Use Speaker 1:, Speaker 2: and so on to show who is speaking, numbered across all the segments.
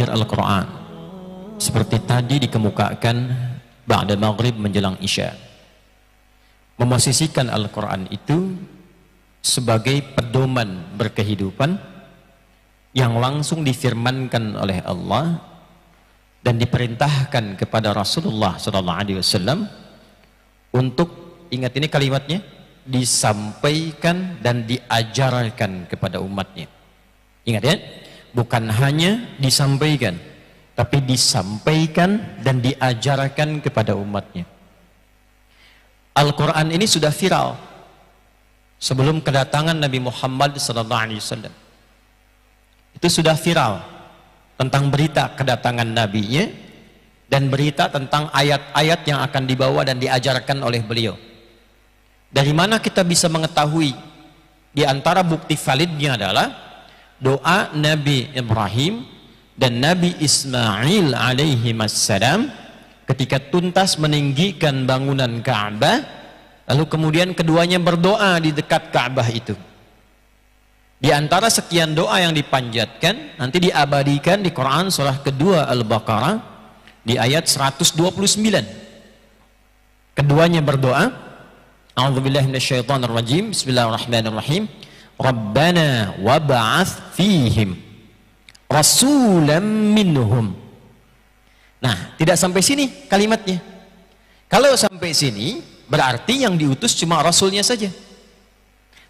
Speaker 1: belajar Al-Quran seperti tadi dikemukakan Ba'da Maghrib menjelang Isya memosisikan Al-Quran itu sebagai pedoman berkehidupan yang langsung difirmankan oleh Allah dan diperintahkan kepada Rasulullah saw untuk ingat ini kalimatnya disampaikan dan diajarkan kepada umatnya. Ingat ya, bukan hanya disampaikan tapi disampaikan dan diajarkan kepada umatnya Al-Quran ini sudah viral sebelum kedatangan Nabi Muhammad SAW itu sudah viral tentang berita kedatangan nabi-nya dan berita tentang ayat-ayat yang akan dibawa dan diajarkan oleh beliau dari mana kita bisa mengetahui di antara bukti validnya adalah doa Nabi Ibrahim dan Nabi Ismail alaihi wassalam ketika tuntas meninggikan bangunan Ka'bah lalu kemudian keduanya berdoa di dekat Ka'bah itu di antara sekian doa yang dipanjatkan nanti diabadikan di Quran surah kedua Al-Baqarah di ayat 129 keduanya berdoa A'udzubillahi Bismillahirrahmanirrahim Rabbana wab'ath fihim rasulam minhum. Nah, tidak sampai sini kalimatnya. Kalau sampai sini, berarti yang diutus cuma rasulnya saja.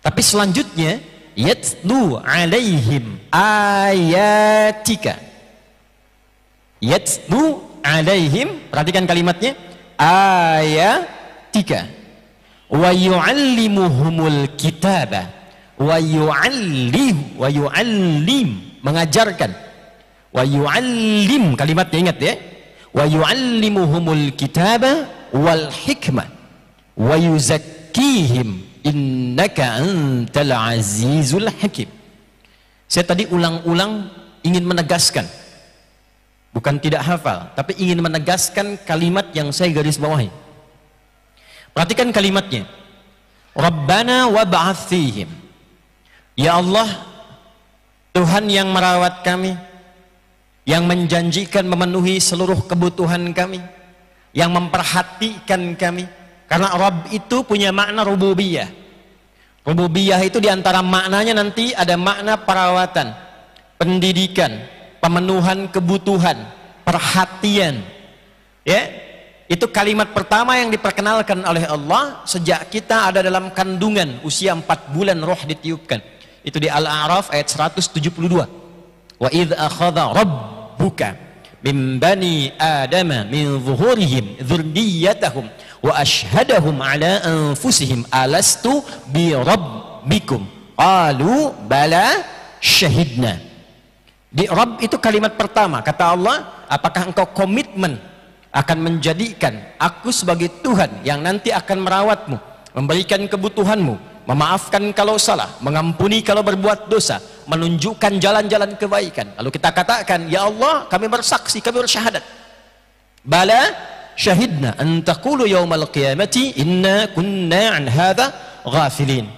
Speaker 1: Tapi selanjutnya, yatlu alaihim ayatika. Yatlu alaihim, perhatikan kalimatnya, ayatika. Wa yu'allimuhumul kitabah wa yu'allim wa yu'allim mengajarkan wa yu'allim kalimatnya ingat ya wa yu'allimuhumul kitaba wal hikmah wa yuzakkihim innaka antal azizul hakim saya tadi ulang-ulang ingin menegaskan bukan tidak hafal tapi ingin menegaskan kalimat yang saya garis bawahi perhatikan kalimatnya Rabbana wab'ath Ya Allah, Tuhan yang merawat kami, yang menjanjikan memenuhi seluruh kebutuhan kami, yang memperhatikan kami. Karena Rob itu punya makna rububiyah. Rububiyah itu diantara maknanya nanti ada makna perawatan, pendidikan, pemenuhan kebutuhan, perhatian. Ya, itu kalimat pertama yang diperkenalkan oleh Allah sejak kita ada dalam kandungan usia 4 bulan roh ditiupkan itu di Al-A'raf ayat 172 wa idh akhadha rabbuka min bani adama min zuhurihim dzurriyyatahum wa ashhadahum ala anfusihim alastu bi rabbikum qalu bala syahidna di Rabb itu kalimat pertama kata Allah apakah engkau komitmen akan menjadikan aku sebagai Tuhan yang nanti akan merawatmu memberikan kebutuhanmu memaafkan kalau salah, mengampuni kalau berbuat dosa, menunjukkan jalan-jalan kebaikan. Lalu kita katakan, Ya Allah, kami bersaksi, kami bersyahadat. Bala syahidna an taqulu al qiyamati inna kunna an hadha ghafilin.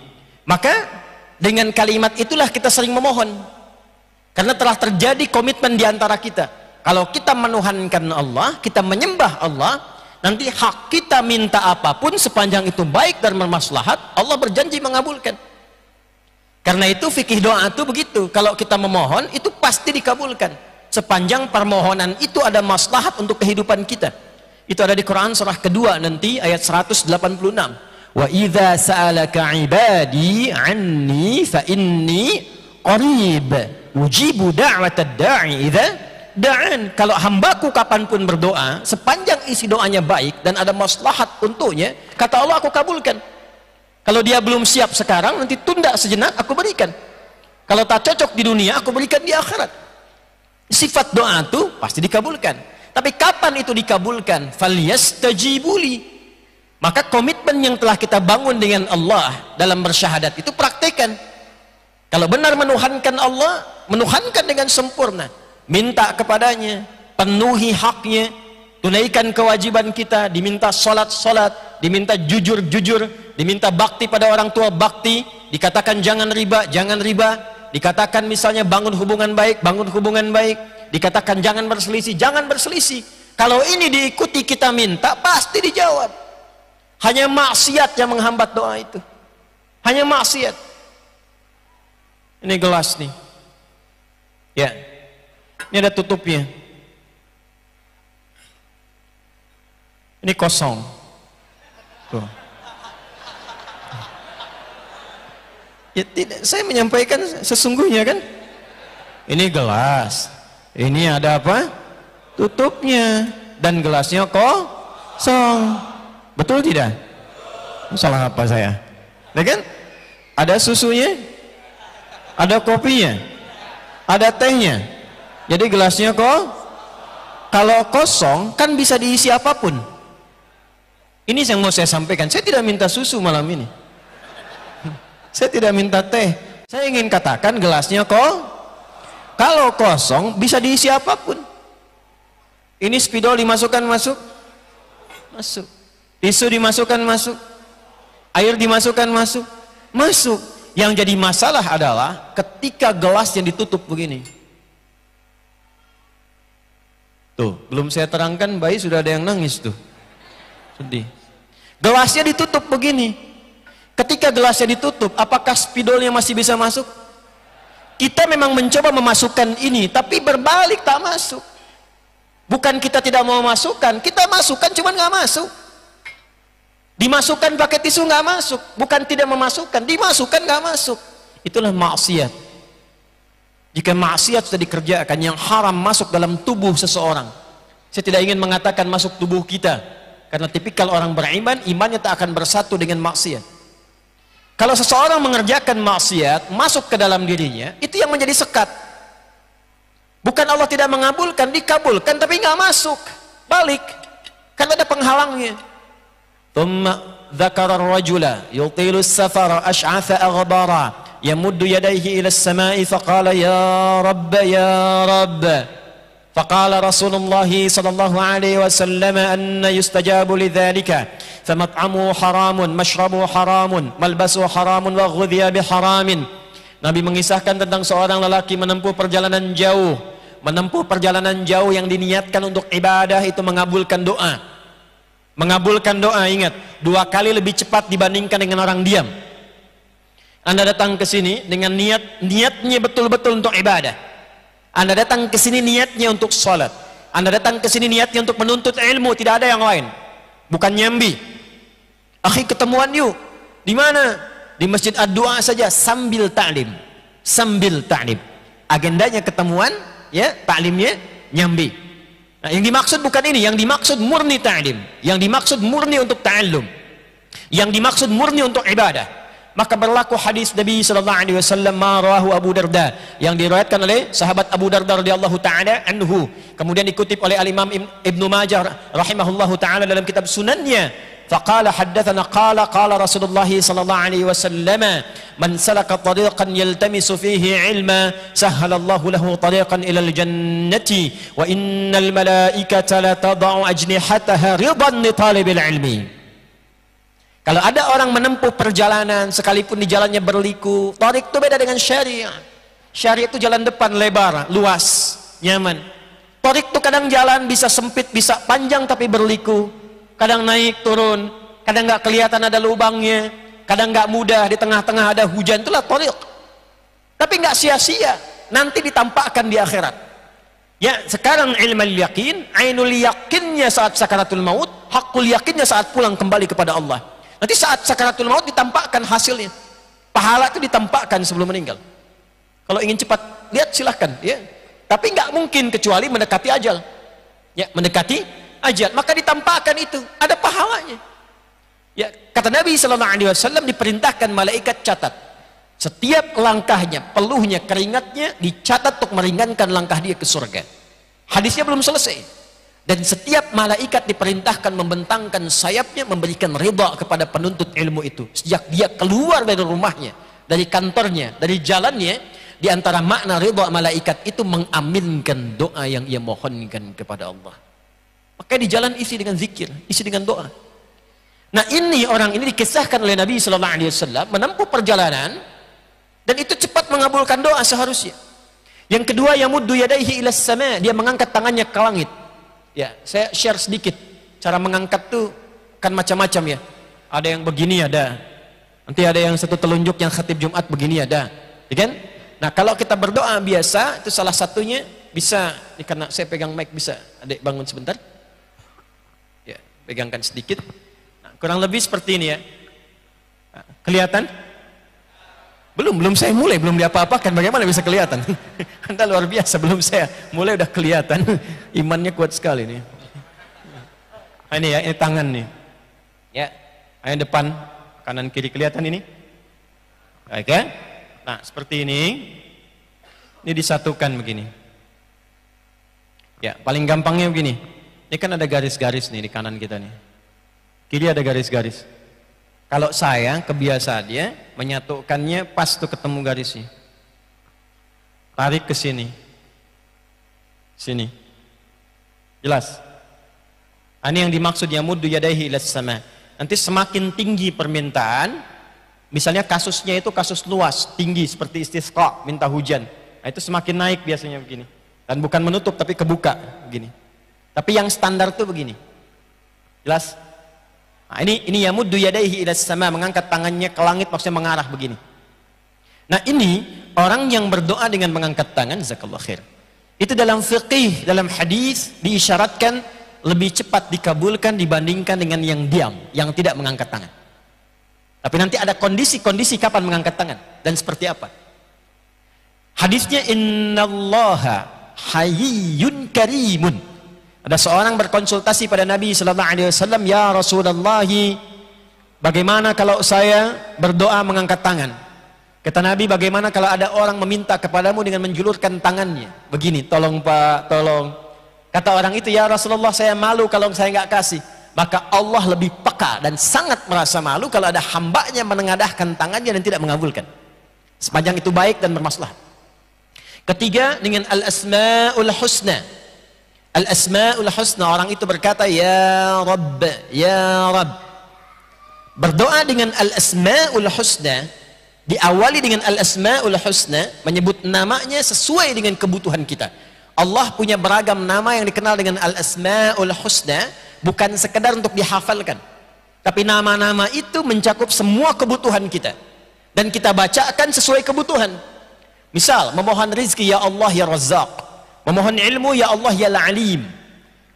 Speaker 1: Maka dengan kalimat itulah kita sering memohon. Karena telah terjadi komitmen di antara kita. Kalau kita menuhankan Allah, kita menyembah Allah, Nanti hak kita minta apapun sepanjang itu baik dan bermaslahat, Allah berjanji mengabulkan. Karena itu fikih doa itu begitu. Kalau kita memohon itu pasti dikabulkan sepanjang permohonan itu ada maslahat untuk kehidupan kita. Itu ada di Quran surah kedua nanti ayat 186. Wa idza sa'alaka ibadi anni fa inni qarib ujibu da'watad da'i idza dan kalau hambaku kapanpun berdoa sepanjang isi doanya baik dan ada maslahat untuknya kata Allah aku kabulkan kalau dia belum siap sekarang nanti tunda sejenak aku berikan kalau tak cocok di dunia aku berikan di akhirat sifat doa itu pasti dikabulkan tapi kapan itu dikabulkan tajibuli. maka komitmen yang telah kita bangun dengan Allah dalam bersyahadat itu praktekan kalau benar menuhankan Allah menuhankan dengan sempurna minta kepadanya, penuhi haknya, tunaikan kewajiban kita, diminta solat-solat, diminta jujur-jujur, diminta bakti pada orang tua bakti, dikatakan jangan riba, jangan riba, dikatakan misalnya bangun hubungan baik, bangun hubungan baik, dikatakan jangan berselisih, jangan berselisih. Kalau ini diikuti kita minta, pasti dijawab. Hanya maksiat yang menghambat doa itu. Hanya maksiat. Ini gelas nih. Ya. Yeah. Ini ada tutupnya. Ini kosong. Tuh. Ya tidak, saya menyampaikan sesungguhnya kan. Ini gelas. Ini ada apa? Tutupnya dan gelasnya kosong. Betul tidak? Salah apa saya? Ya kan? Ada susunya? Ada kopinya? Ada tehnya? Jadi gelasnya kok kalau kosong kan bisa diisi apapun. Ini yang mau saya sampaikan. Saya tidak minta susu malam ini. saya tidak minta teh. Saya ingin katakan gelasnya kok kalau kosong bisa diisi apapun. Ini spidol dimasukkan masuk. Masuk. Tisu dimasukkan masuk. Air dimasukkan masuk. Masuk. Yang jadi masalah adalah ketika gelas yang ditutup begini. Tuh, belum saya terangkan bayi sudah ada yang nangis tuh. Sedih. Gelasnya ditutup begini. Ketika gelasnya ditutup, apakah spidolnya masih bisa masuk? Kita memang mencoba memasukkan ini, tapi berbalik tak masuk. Bukan kita tidak mau masukkan, kita masukkan cuman nggak masuk. Dimasukkan pakai tisu nggak masuk, bukan tidak memasukkan, dimasukkan nggak masuk. Itulah maksiat. Jika maksiat sudah dikerjakan yang haram masuk dalam tubuh seseorang. Saya tidak ingin mengatakan masuk tubuh kita karena tipikal orang beriman imannya tak akan bersatu dengan maksiat. Kalau seseorang mengerjakan maksiat masuk ke dalam dirinya, itu yang menjadi sekat. Bukan Allah tidak mengabulkan, dikabulkan tapi nggak masuk. Balik. Karena ada penghalangnya. Thumma dzakara rajula yutilu safara ash'atha aghbara يمد يديه إلى السماء فقال يا رب يا رب فقال رسول الله صلى الله عليه وسلم أن يستجاب لذلك فمطعمه حرام مشربه حرام ملبسه حرام وغذي بحرام Nabi mengisahkan tentang seorang lelaki menempuh perjalanan jauh menempuh perjalanan jauh yang diniatkan untuk ibadah itu mengabulkan doa mengabulkan doa ingat dua kali lebih cepat dibandingkan dengan orang diam anda datang ke sini dengan niat niatnya betul-betul untuk ibadah. Anda datang ke sini niatnya untuk sholat. Anda datang ke sini niatnya untuk menuntut ilmu, tidak ada yang lain. Bukan nyambi. Akhi ketemuan yuk. Di mana? Di Masjid Ad-Dua saja sambil ta'lim. Sambil ta'lim. Agendanya ketemuan, ya, ta'limnya nyambi. Nah, yang dimaksud bukan ini, yang dimaksud murni ta'lim. Yang dimaksud murni untuk ta'allum. Yang dimaksud murni untuk ibadah. maka berlaku hadis Nabi sallallahu alaihi wasallam marahu Abu Darda yang diriwayatkan oleh sahabat Abu Darda radhiyallahu taala anhu kemudian dikutip oleh Al Imam Ibnu Majah rahimahullahu taala dalam kitab Sunannya فقال حدثنا قال قال رسول الله صلى الله عليه وسلم من سلك طريقا يلتمس فيه علما سهل الله له طريقا إلى الجنة وإن الملائكة لتضع أجنحتها رضا لطالب العلم Kalau ada orang menempuh perjalanan sekalipun di jalannya berliku, torik itu beda dengan syariah. Syariah itu jalan depan lebar, luas, nyaman. Torik itu kadang jalan bisa sempit, bisa panjang tapi berliku. Kadang naik turun, kadang nggak kelihatan ada lubangnya, kadang nggak mudah di tengah-tengah ada hujan itulah torik. Tapi nggak sia-sia, nanti ditampakkan di akhirat. Ya, sekarang ilmu yakin, ainul yakinnya saat sakaratul maut, hakul yakinnya saat pulang kembali kepada Allah. Nanti saat sakaratul maut ditampakkan hasilnya. Pahala itu ditampakkan sebelum meninggal. Kalau ingin cepat lihat silahkan. Ya. Tapi nggak mungkin kecuali mendekati ajal. Ya, mendekati ajal. Maka ditampakkan itu. Ada pahalanya. Ya, kata Nabi saw diperintahkan malaikat catat. Setiap langkahnya, peluhnya, keringatnya dicatat untuk meringankan langkah dia ke surga. Hadisnya belum selesai. Dan setiap malaikat diperintahkan membentangkan sayapnya memberikan ridha kepada penuntut ilmu itu. Sejak dia keluar dari rumahnya, dari kantornya, dari jalannya, di antara makna ridha malaikat itu mengaminkan doa yang ia mohonkan kepada Allah. Makanya di jalan isi dengan zikir, isi dengan doa. Nah ini orang ini dikisahkan oleh Nabi SAW menempuh perjalanan dan itu cepat mengabulkan doa seharusnya. Yang kedua yang mudu yadaihi ilas sama, dia mengangkat tangannya ke langit Ya, saya share sedikit. Cara mengangkat tuh kan macam-macam ya. Ada yang begini ada. Nanti ada yang satu telunjuk yang khatib Jumat begini ada. Ya kan? Nah, kalau kita berdoa biasa itu salah satunya bisa ini karena saya pegang mic bisa. Adik bangun sebentar. Ya, pegangkan sedikit. Nah, kurang lebih seperti ini ya. Nah, kelihatan? Belum, belum saya mulai, belum diapa-apakan. Bagaimana bisa kelihatan? Anda luar biasa, belum saya mulai udah kelihatan. Imannya kuat sekali nih. Ah, ini ya, ini tangan nih. Ya, ah, yang depan, kanan kiri kelihatan ini. Oke. Ya. Nah, seperti ini. Ini disatukan begini. Ya, paling gampangnya begini. Ini kan ada garis-garis nih di kanan kita nih. Kiri ada garis-garis. Kalau saya kebiasaannya menyatukannya pas tuh ketemu garisnya. Tarik ke sini. Sini. Jelas? Nah, ini yang dimaksud yamudu yadaihi ilas sama. Nanti semakin tinggi permintaan, misalnya kasusnya itu kasus luas, tinggi seperti istisqa, minta hujan. Nah, itu semakin naik biasanya begini. Dan bukan menutup tapi kebuka begini. Tapi yang standar tuh begini. Jelas? Nah, ini ini yamuddu yadaihi ila sama mengangkat tangannya ke langit maksudnya mengarah begini. Nah, ini orang yang berdoa dengan mengangkat tangan zakallahu khair. Itu dalam fiqih, dalam hadis diisyaratkan lebih cepat dikabulkan dibandingkan dengan yang diam, yang tidak mengangkat tangan. Tapi nanti ada kondisi-kondisi kapan mengangkat tangan dan seperti apa. Hadisnya innallaha hayyun karimun. Ada seorang berkonsultasi pada Nabi sallallahu alaihi wasallam, "Ya Rasulullah, bagaimana kalau saya berdoa mengangkat tangan?" Kata Nabi, "Bagaimana kalau ada orang meminta kepadamu dengan menjulurkan tangannya?" Begini, "Tolong Pak, tolong." Kata orang itu, "Ya Rasulullah, saya malu kalau saya nggak kasih." Maka Allah lebih peka dan sangat merasa malu kalau ada hambanya menengadahkan tangannya dan tidak mengabulkan. Sepanjang itu baik dan bermaslahat. Ketiga, dengan al-asmaul husna Al-Asma'ul Husna, orang itu berkata, Ya Rabb, Ya Rabb. Berdoa dengan Al-Asma'ul Husna, diawali dengan Al-Asma'ul Husna, menyebut namanya sesuai dengan kebutuhan kita. Allah punya beragam nama yang dikenal dengan Al-Asma'ul Husna, bukan sekedar untuk dihafalkan. Tapi nama-nama itu mencakup semua kebutuhan kita. Dan kita bacakan sesuai kebutuhan. Misal, memohon rizki, Ya Allah, Ya Razak. Memohon ilmu, ya Allah, ya alim.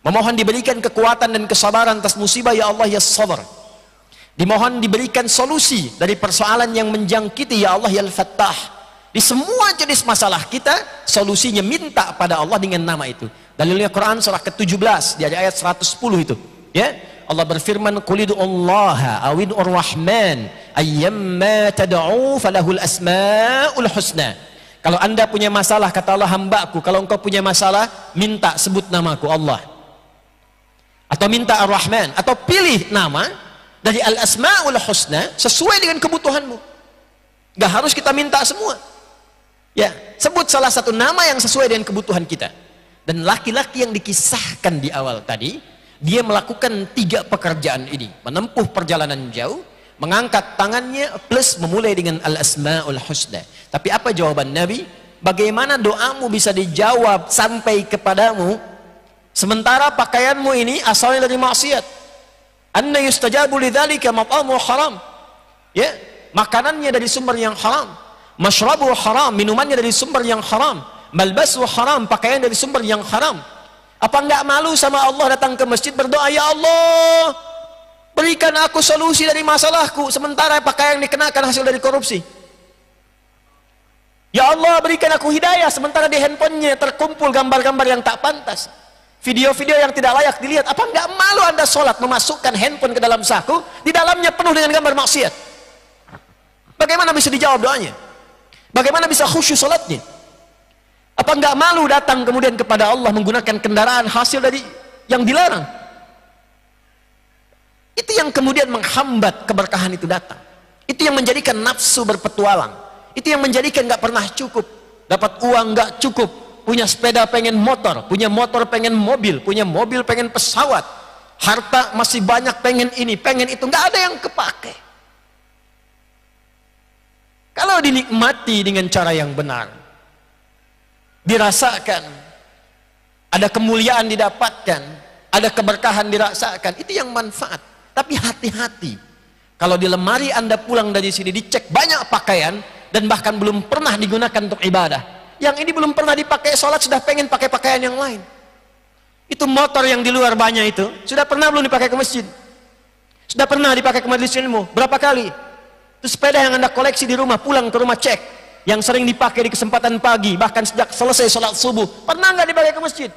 Speaker 1: Memohon diberikan kekuatan dan kesabaran atas musibah, ya Allah, ya sabar. Dimohon diberikan solusi dari persoalan yang menjangkiti, ya Allah, ya al-fattah. Di semua jenis masalah kita, solusinya minta pada Allah dengan nama itu. Dalilnya Quran surah ke-17, di ayat 110 itu. Ya, Allah berfirman, Qulidu Allah awin ur-Rahman, ayyamma tad'u falahul asma'ul husna. Kalau anda punya masalah, kata Allah hambaku. Kalau engkau punya masalah, minta sebut namaku Allah. Atau minta Ar-Rahman. Atau pilih nama dari Al-Asma'ul Husna sesuai dengan kebutuhanmu. Gak harus kita minta semua. Ya, sebut salah satu nama yang sesuai dengan kebutuhan kita. Dan laki-laki yang dikisahkan di awal tadi, dia melakukan tiga pekerjaan ini. Menempuh perjalanan jauh, Mengangkat tangannya plus memulai dengan al-asma'ul husna. Tapi apa jawaban Nabi? Bagaimana doamu bisa dijawab sampai kepadamu sementara pakaianmu ini asalnya dari maksiat? Anna yustajabu lidzalika mat'amu haram. Ya, makanannya dari sumber yang haram. Mashrabu haram, minumannya dari sumber yang haram. Malbasu haram, pakaian dari sumber yang haram. Apa enggak malu sama Allah datang ke masjid berdoa, "Ya Allah, Berikan aku solusi dari masalahku sementara pakaian yang dikenakan hasil dari korupsi. Ya Allah berikan aku hidayah sementara di handphonenya terkumpul gambar-gambar yang tak pantas. Video-video yang tidak layak dilihat. Apa enggak malu anda sholat memasukkan handphone ke dalam saku? Di dalamnya penuh dengan gambar maksiat. Bagaimana bisa dijawab doanya? Bagaimana bisa khusyuk sholatnya? Apa enggak malu datang kemudian kepada Allah menggunakan kendaraan hasil dari yang dilarang? Itu yang kemudian menghambat keberkahan itu datang. Itu yang menjadikan nafsu berpetualang. Itu yang menjadikan nggak pernah cukup. Dapat uang nggak cukup. Punya sepeda pengen motor. Punya motor pengen mobil. Punya mobil pengen pesawat. Harta masih banyak pengen ini, pengen itu. nggak ada yang kepake. Kalau dinikmati dengan cara yang benar. Dirasakan. Ada kemuliaan didapatkan. Ada keberkahan dirasakan. Itu yang manfaat. Tapi hati-hati. Kalau di lemari Anda pulang dari sini dicek banyak pakaian dan bahkan belum pernah digunakan untuk ibadah. Yang ini belum pernah dipakai sholat sudah pengen pakai pakaian yang lain. Itu motor yang di luar banyak itu sudah pernah belum dipakai ke masjid? Sudah pernah dipakai ke majelis ilmu? Berapa kali? Itu sepeda yang Anda koleksi di rumah, pulang ke rumah cek. Yang sering dipakai di kesempatan pagi, bahkan sejak selesai sholat subuh. Pernah nggak dipakai ke masjid?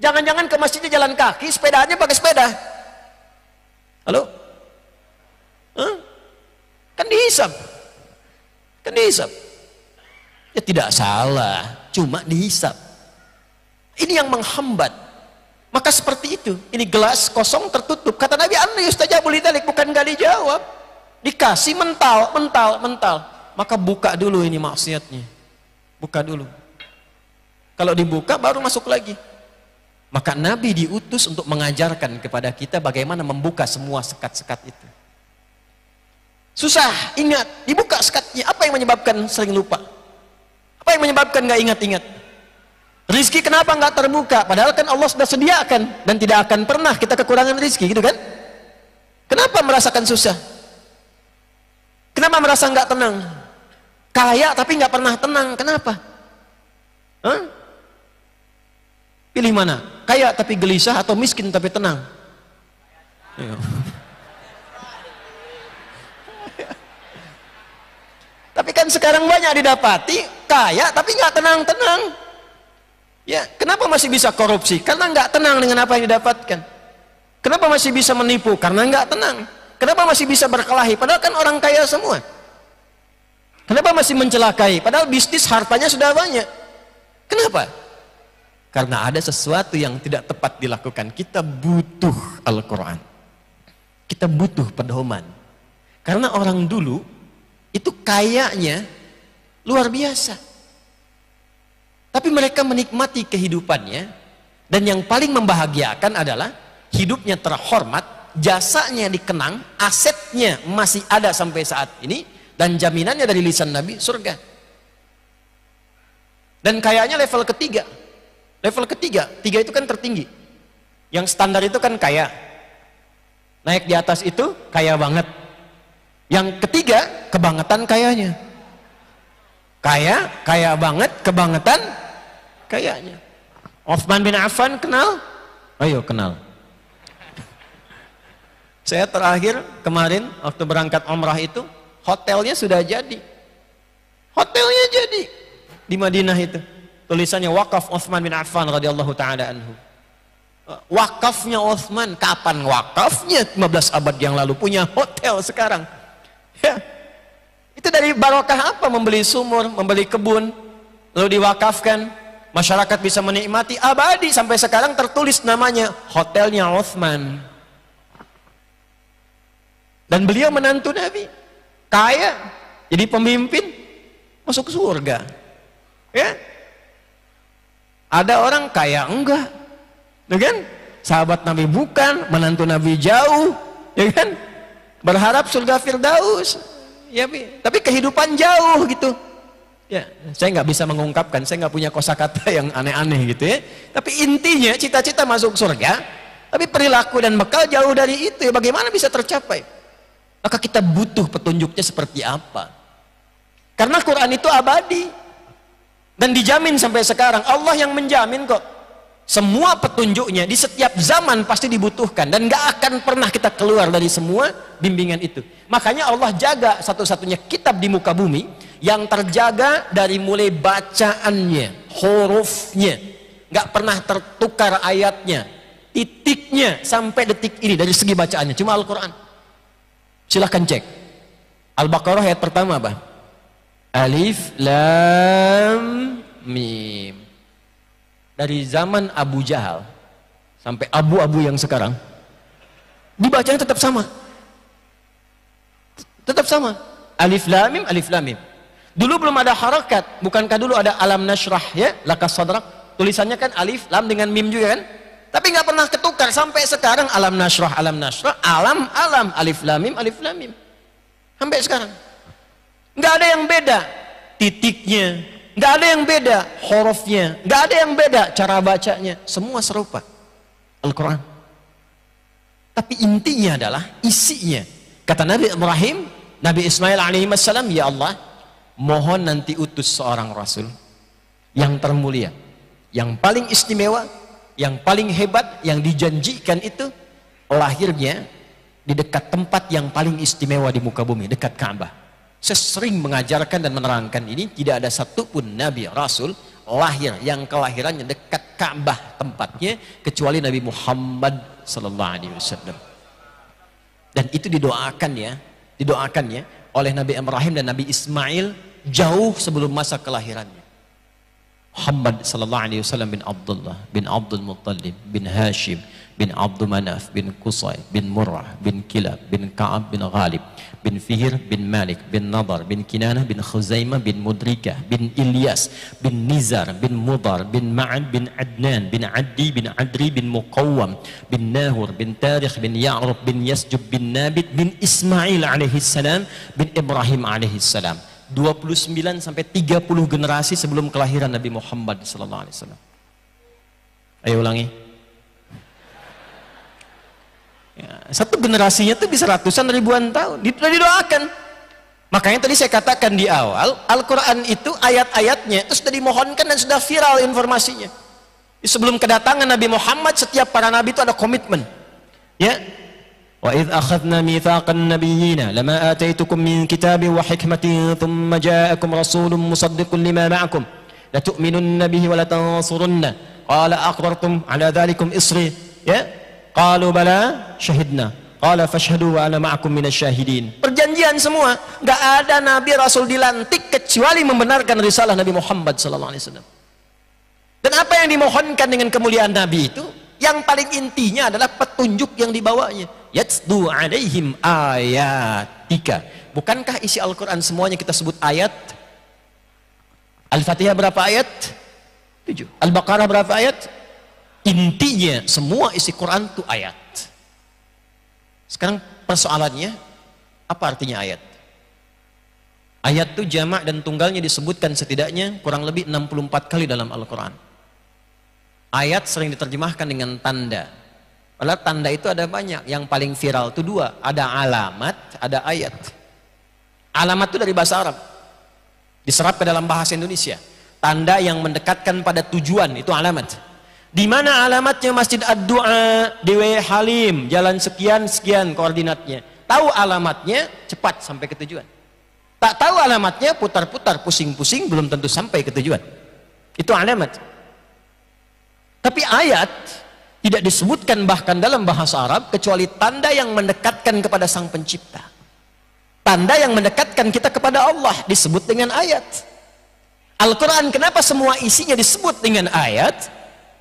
Speaker 1: Jangan-jangan ke masjidnya jalan kaki, sepedanya pakai sepeda. Halo? Huh? Kan dihisap. Kan dihisap. Ya tidak salah, cuma dihisap. Ini yang menghambat. Maka seperti itu. Ini gelas kosong tertutup. Kata Nabi Anda boleh lidalik bukan gak dijawab. Dikasih mental, mental, mental. Maka buka dulu ini maksiatnya. Buka dulu. Kalau dibuka baru masuk lagi. Maka Nabi diutus untuk mengajarkan kepada kita bagaimana membuka semua sekat-sekat itu. Susah, ingat, dibuka sekatnya. Apa yang menyebabkan sering lupa? Apa yang menyebabkan nggak ingat-ingat? Rizki kenapa nggak terbuka? Padahal kan Allah sudah sediakan dan tidak akan pernah kita kekurangan rizki, gitu kan? Kenapa merasakan susah? Kenapa merasa nggak tenang? Kaya tapi nggak pernah tenang, kenapa? Hah? Pilih mana? Kaya tapi gelisah atau miskin tapi tenang? Iya. tapi kan sekarang banyak didapati kaya tapi nggak tenang-tenang. Ya, kenapa masih bisa korupsi? Karena nggak tenang dengan apa yang didapatkan. Kenapa masih bisa menipu? Karena nggak tenang. Kenapa masih bisa berkelahi? Padahal kan orang kaya semua. Kenapa masih mencelakai? Padahal bisnis hartanya sudah banyak. Kenapa? Karena ada sesuatu yang tidak tepat dilakukan. Kita butuh Al-Quran. Kita butuh pedoman. Karena orang dulu itu kayaknya luar biasa. Tapi mereka menikmati kehidupannya. Dan yang paling membahagiakan adalah hidupnya terhormat, jasanya dikenang, asetnya masih ada sampai saat ini. Dan jaminannya dari lisan Nabi surga. Dan kayaknya level ketiga, Level ketiga, tiga itu kan tertinggi. Yang standar itu kan kaya. Naik di atas itu kaya banget. Yang ketiga, kebangetan kayanya. Kaya, kaya banget, kebangetan kayanya. Osman bin Affan kenal? Ayo kenal. Saya terakhir kemarin waktu berangkat umrah itu hotelnya sudah jadi. Hotelnya jadi di Madinah itu tulisannya wakaf Uthman bin Affan radhiyallahu taala anhu eh, wakafnya Uthman kapan wakafnya 15 abad yang lalu punya hotel sekarang ya itu dari barokah apa membeli sumur membeli kebun lalu diwakafkan masyarakat bisa menikmati abadi sampai sekarang tertulis namanya hotelnya Uthman dan beliau menantu Nabi kaya jadi pemimpin masuk surga ya ada orang kaya enggak. Ya kan? Sahabat Nabi bukan, menantu Nabi jauh, ya kan? Berharap surga Firdaus. Ya, tapi kehidupan jauh gitu. Ya, saya nggak bisa mengungkapkan, saya nggak punya kosakata yang aneh-aneh gitu ya. Tapi intinya cita-cita masuk surga, tapi perilaku dan bekal jauh dari itu. ya Bagaimana bisa tercapai? Maka kita butuh petunjuknya seperti apa? Karena Quran itu abadi. Dan dijamin sampai sekarang Allah yang menjamin kok. Semua petunjuknya di setiap zaman pasti dibutuhkan dan gak akan pernah kita keluar dari semua bimbingan itu. Makanya Allah jaga satu-satunya kitab di muka bumi yang terjaga dari mulai bacaannya, hurufnya, gak pernah tertukar ayatnya, titiknya sampai detik ini dari segi bacaannya. Cuma Al-Quran. Silahkan cek. Al-Baqarah ayat pertama, Bang. Alif Lam Mim. Dari zaman Abu Jahal sampai abu-abu yang sekarang dibacanya tetap sama. Tetap sama. Alif Lam Mim, Alif Lam Mim. Dulu belum ada harakat, bukankah dulu ada alam nashrah ya, lakas sadrak. Tulisannya kan alif lam dengan mim juga kan? Tapi nggak pernah ketukar sampai sekarang alam nashrah, alam nashrah, alam alam alif lam mim, alif lam mim. Sampai sekarang. Nggak ada yang beda titiknya, nggak ada yang beda hurufnya, nggak ada yang beda cara bacanya, semua serupa. Al-Quran. Tapi intinya adalah isinya. Kata Nabi Ibrahim, Nabi Ismail alaihi wasallam, "Ya Allah, mohon nanti utus seorang rasul yang termulia, yang paling istimewa, yang paling hebat, yang dijanjikan itu lahirnya di dekat tempat yang paling istimewa di muka bumi, dekat Ka'bah." Saya sering mengajarkan dan menerangkan ini tidak ada satupun nabi rasul lahir yang kelahirannya dekat Ka'bah tempatnya kecuali Nabi Muhammad sallallahu alaihi wasallam. Dan itu didoakan ya, didoakan ya oleh Nabi Ibrahim dan Nabi Ismail jauh sebelum masa kelahirannya. محمد صلى الله عليه وسلم بن عبد الله بن عبد المطلب بن هاشم بن عبد مناف بن قصي بن مرة بن كلاب بن كعب بن غالب بن فهر بن مالك بن نضر بن كنانة بن خزيمة بن مدركة بن إلياس بن نزار بن مضر بن معن بن عدنان بن عدي بن عدري بن مقوم بن ناهر بن تاريخ بن يعرب بن يسجب بن نابت بن إسماعيل عليه السلام بن إبراهيم عليه السلام 29 sampai 30 generasi sebelum kelahiran Nabi Muhammad sallallahu alaihi wasallam. Ayo ulangi. Ya, satu generasinya itu bisa ratusan ribuan tahun. Itu Didoakan. Makanya tadi saya katakan di awal, Al-Quran itu ayat-ayatnya itu sudah dimohonkan dan sudah viral informasinya. Sebelum kedatangan Nabi Muhammad, setiap para nabi itu ada komitmen. Ya, وإذ أخذنا ميثاق النبيين لما آتيتكم من كتاب وحكمة ثم جاءكم رسول مصدق لما معكم لتؤمنن به ولتنصرنه قال أقررتم على ذلكم إصري قالوا بلى شهدنا Qala fashhadu wa ana ma'akum minasyahidin. Perjanjian semua, enggak ada nabi rasul dilantik kecuali membenarkan risalah Nabi Muhammad sallallahu alaihi wasallam. Dan apa yang dimohonkan dengan kemuliaan nabi itu? Yang paling intinya adalah petunjuk yang dibawanya. Yatsdu alaihim ayat Bukankah isi Al-Quran semuanya kita sebut ayat? Al-Fatihah berapa ayat? Tujuh. Al-Baqarah berapa ayat? Intinya semua isi Quran itu ayat. Sekarang persoalannya, apa artinya ayat? Ayat itu jamak dan tunggalnya disebutkan setidaknya kurang lebih 64 kali dalam Al-Quran. Ayat sering diterjemahkan dengan tanda. Padahal tanda itu ada banyak. Yang paling viral itu dua. Ada alamat, ada ayat. Alamat itu dari bahasa Arab. Diserap ke dalam bahasa Indonesia. Tanda yang mendekatkan pada tujuan, itu alamat. Di mana alamatnya Masjid Ad-Dua, DW Halim, jalan sekian-sekian koordinatnya. Tahu alamatnya, cepat sampai ke tujuan. Tak tahu alamatnya, putar-putar, pusing-pusing, belum tentu sampai ke tujuan. Itu alamat. Tapi ayat tidak disebutkan bahkan dalam bahasa Arab kecuali tanda yang mendekatkan kepada Sang Pencipta. Tanda yang mendekatkan kita kepada Allah disebut dengan ayat. Al-Quran kenapa semua isinya disebut dengan ayat?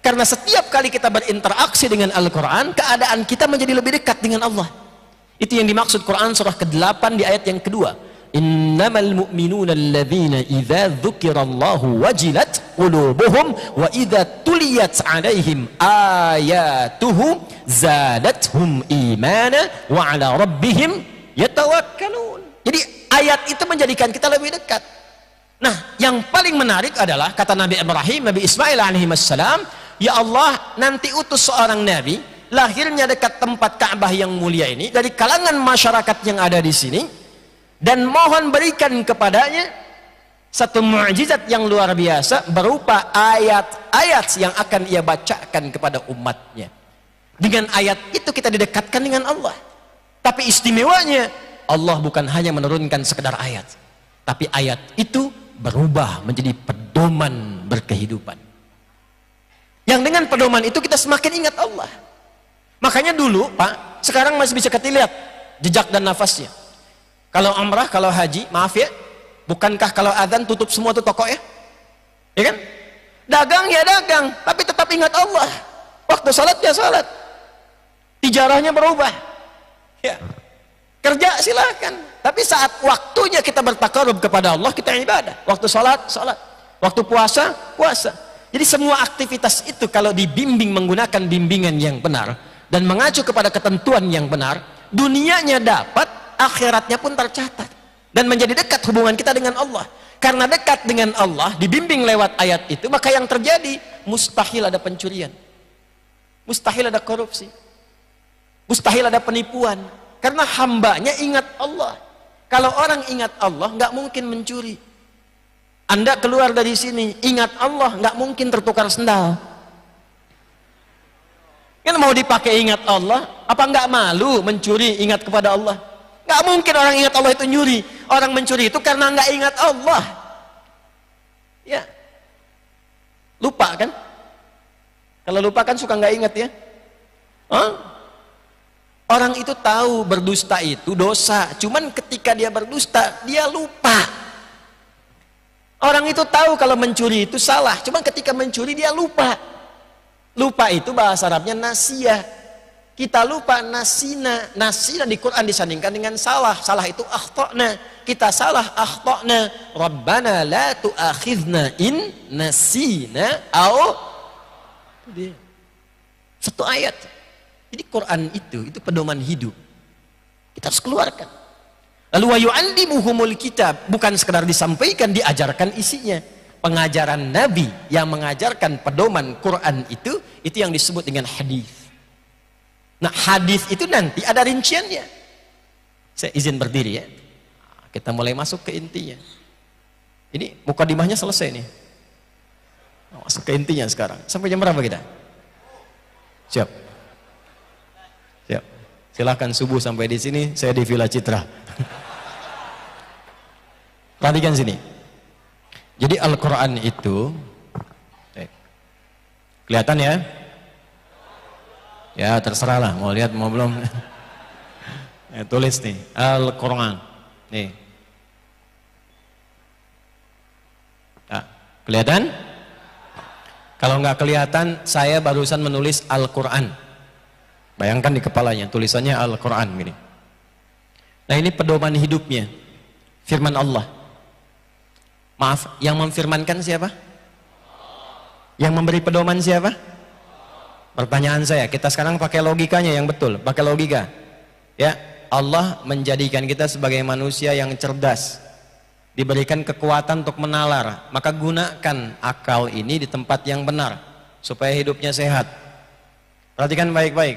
Speaker 1: Karena setiap kali kita berinteraksi dengan Al-Quran, keadaan kita menjadi lebih dekat dengan Allah. Itu yang dimaksud Quran surah ke-8 di ayat yang kedua. Innamal mu'minuna alladhina idza dzukirallahu wajilat qulubuhum wa idza tuliyat alaihim ayatuhu zadatuhum imana wa ala rabbihim yatawakkalun. Jadi ayat itu menjadikan kita lebih dekat. Nah, yang paling menarik adalah kata Nabi Ibrahim, Nabi Ismail alaihi wassalam, "Ya Allah, nanti utus seorang nabi lahirnya dekat tempat Ka'bah yang mulia ini dari kalangan masyarakat yang ada di sini dan mohon berikan kepadanya satu mukjizat yang luar biasa berupa ayat-ayat yang akan ia bacakan kepada umatnya. Dengan ayat itu kita didekatkan dengan Allah. Tapi istimewanya Allah bukan hanya menurunkan sekedar ayat, tapi ayat itu berubah menjadi pedoman berkehidupan. Yang dengan pedoman itu kita semakin ingat Allah. Makanya dulu, Pak, sekarang masih bisa kita lihat jejak dan nafasnya. Kalau umrah, kalau haji, maaf ya, Bukankah kalau azan tutup semua tuh toko ya? Ya kan? Dagang ya dagang, tapi tetap ingat Allah. Waktu salat ya salat. Tijarahnya berubah. Ya. Kerja silahkan. Tapi saat waktunya kita bertakarub kepada Allah, kita ibadah. Waktu salat, salat. Waktu puasa, puasa. Jadi semua aktivitas itu kalau dibimbing menggunakan bimbingan yang benar dan mengacu kepada ketentuan yang benar, dunianya dapat, akhiratnya pun tercatat dan menjadi dekat hubungan kita dengan Allah karena dekat dengan Allah dibimbing lewat ayat itu maka yang terjadi mustahil ada pencurian mustahil ada korupsi mustahil ada penipuan karena hambanya ingat Allah kalau orang ingat Allah nggak mungkin mencuri anda keluar dari sini ingat Allah nggak mungkin tertukar sendal kan mau dipakai ingat Allah apa nggak malu mencuri ingat kepada Allah Gak mungkin orang ingat Allah itu nyuri. Orang mencuri itu karena nggak ingat Allah. Ya. Lupa kan? Kalau lupa kan suka nggak ingat ya. Huh? Orang itu tahu berdusta itu dosa. Cuman ketika dia berdusta, dia lupa. Orang itu tahu kalau mencuri itu salah. Cuman ketika mencuri dia lupa. Lupa itu bahasa Arabnya nasiyah kita lupa nasina. Nasina di Quran disandingkan dengan salah. Salah itu akhtokna. Kita salah akhtokna. Rabbana la tu'akhidna in nasina au. Dia. Satu ayat. Jadi Quran itu, itu pedoman hidup. Kita harus keluarkan. Lalu wa yu'allimuhumul kitab. Bukan sekedar disampaikan, diajarkan isinya pengajaran Nabi yang mengajarkan pedoman Quran itu itu yang disebut dengan hadis. Nah hadis itu nanti ada rinciannya. Saya izin berdiri ya. Kita mulai masuk ke intinya. Ini muka dimahnya selesai nih. Masuk ke intinya sekarang. Sampai jam berapa kita? Siap. Siap. Silahkan subuh sampai di sini. Saya di Villa Citra. Perhatikan sini. Jadi Al-Quran itu eh, kelihatan ya Ya terserah lah mau lihat mau belum. ya, tulis nih Al-Quran. Nih. Nah, kelihatan? Kalau nggak kelihatan, saya barusan menulis Al-Quran. Bayangkan di kepalanya, tulisannya Al-Quran gini. Nah ini pedoman hidupnya, firman Allah. Maaf, yang memfirmankan siapa? Yang memberi pedoman siapa? Pertanyaan saya, kita sekarang pakai logikanya yang betul, pakai logika. Ya, Allah menjadikan kita sebagai manusia yang cerdas. Diberikan kekuatan untuk menalar, maka gunakan akal ini di tempat yang benar supaya hidupnya sehat. Perhatikan baik-baik.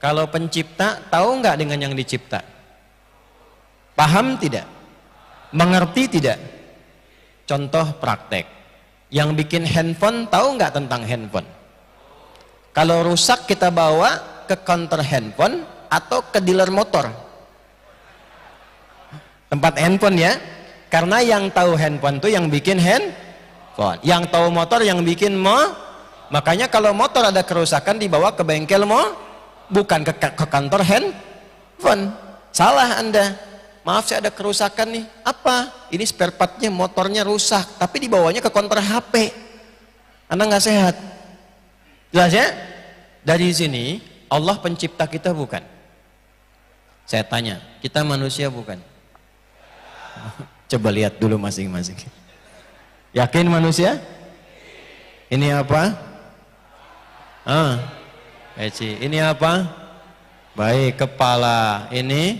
Speaker 1: Kalau pencipta tahu nggak dengan yang dicipta? Paham tidak? Mengerti tidak? Contoh praktek. Yang bikin handphone tahu nggak tentang handphone? Kalau rusak kita bawa ke counter handphone atau ke dealer motor. Tempat handphone ya. Karena yang tahu handphone tuh yang bikin handphone. Yang tahu motor yang bikin mo. Makanya kalau motor ada kerusakan dibawa ke bengkel mo, bukan ke, ke kantor handphone. Salah Anda. Maaf saya ada kerusakan nih. Apa? Ini spare partnya motornya rusak, tapi dibawanya ke counter HP. Anda nggak sehat. Jelas ya? Dari sini Allah pencipta kita bukan? Saya tanya, kita manusia bukan? Coba lihat dulu masing-masing. Yakin manusia? Ini apa? Ah, Eci. Eh, ini apa? Baik, kepala. Ini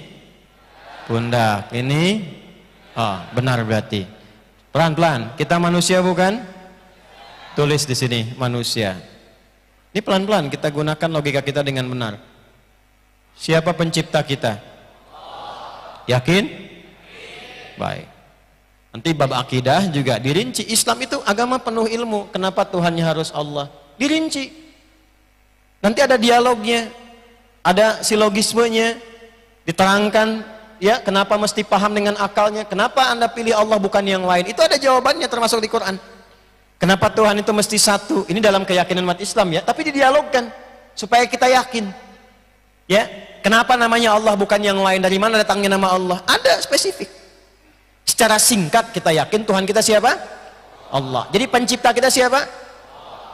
Speaker 1: pundak. Ini ah, benar berarti. Pelan-pelan, kita manusia bukan? Tulis di sini manusia. Ini pelan-pelan kita gunakan logika kita dengan benar. Siapa pencipta kita? Yakin? Baik. Nanti bab akidah juga dirinci. Islam itu agama penuh ilmu. Kenapa Tuhannya harus Allah? Dirinci. Nanti ada dialognya, ada silogismenya, diterangkan ya kenapa mesti paham dengan akalnya kenapa anda pilih Allah bukan yang lain itu ada jawabannya termasuk di Quran Kenapa Tuhan itu mesti satu? Ini dalam keyakinan umat Islam ya, tapi didialogkan supaya kita yakin. Ya, kenapa namanya Allah bukan yang lain? Dari mana datangnya nama Allah? Ada spesifik. Secara singkat kita yakin Tuhan kita siapa? Allah. Jadi pencipta kita siapa?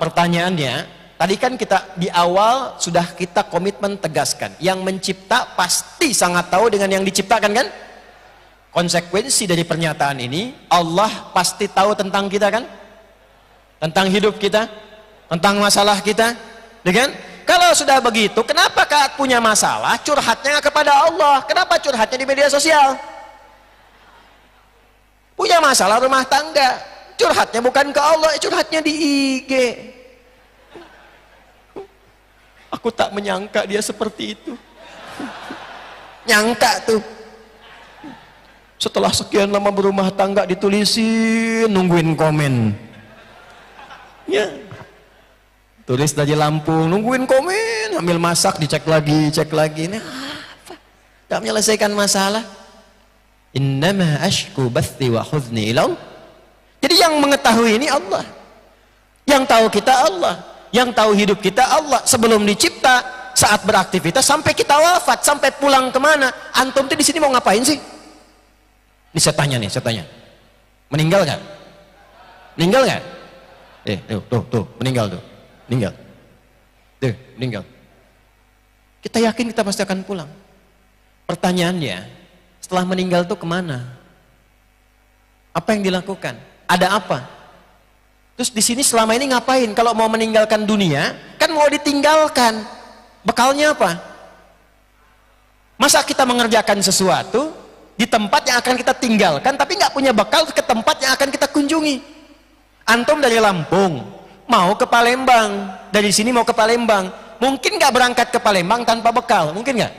Speaker 1: Pertanyaannya, tadi kan kita di awal sudah kita komitmen tegaskan, yang mencipta pasti sangat tahu dengan yang diciptakan kan? Konsekuensi dari pernyataan ini, Allah pasti tahu tentang kita kan? tentang hidup kita, tentang masalah kita, dengan ya kalau sudah begitu, kenapa kak punya masalah curhatnya kepada Allah? Kenapa curhatnya di media sosial? Punya masalah rumah tangga, curhatnya bukan ke Allah, curhatnya di IG. Aku tak menyangka dia seperti itu. Nyangka tuh. Setelah sekian lama berumah tangga ditulisin, nungguin komen. Ya. Tulis dari Lampung, nungguin komen, ambil masak, dicek lagi, cek lagi. Ini apa? Tak menyelesaikan masalah. Innama ashku bathi wa huzni ilam. Jadi yang mengetahui ini Allah. Yang tahu kita Allah. Yang tahu hidup kita Allah. Sebelum dicipta, saat beraktivitas, sampai kita wafat, sampai pulang kemana. Antum tuh di sini mau ngapain sih? Ini saya tanya nih, saya tanya. Meninggal nggak? Meninggal nggak? Eh, tuh, eh, tuh, tuh, meninggal tuh. Meninggal. Tuh, meninggal. Kita yakin kita pasti akan pulang. Pertanyaannya, setelah meninggal tuh kemana? Apa yang dilakukan? Ada apa? Terus di sini selama ini ngapain? Kalau mau meninggalkan dunia, kan mau ditinggalkan. Bekalnya apa? Masa kita mengerjakan sesuatu di tempat yang akan kita tinggalkan, tapi nggak punya bekal ke tempat yang akan kita kunjungi? Antum dari Lampung mau ke Palembang, dari sini mau ke Palembang, mungkin nggak berangkat ke Palembang tanpa bekal, mungkin nggak?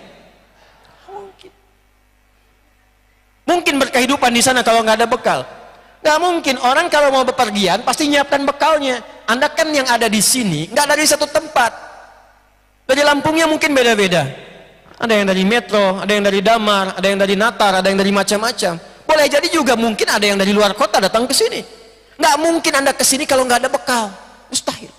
Speaker 1: Mungkin. Mungkin berkehidupan di sana kalau nggak ada bekal. Nggak mungkin orang kalau mau bepergian pasti nyiapkan bekalnya. Anda kan yang ada di sini, nggak dari satu tempat. Dari Lampungnya mungkin beda-beda. Ada yang dari Metro, ada yang dari Damar, ada yang dari Natar, ada yang dari macam-macam. Boleh jadi juga mungkin ada yang dari luar kota datang ke sini. Nggak mungkin Anda kesini kalau nggak ada bekal. Mustahil.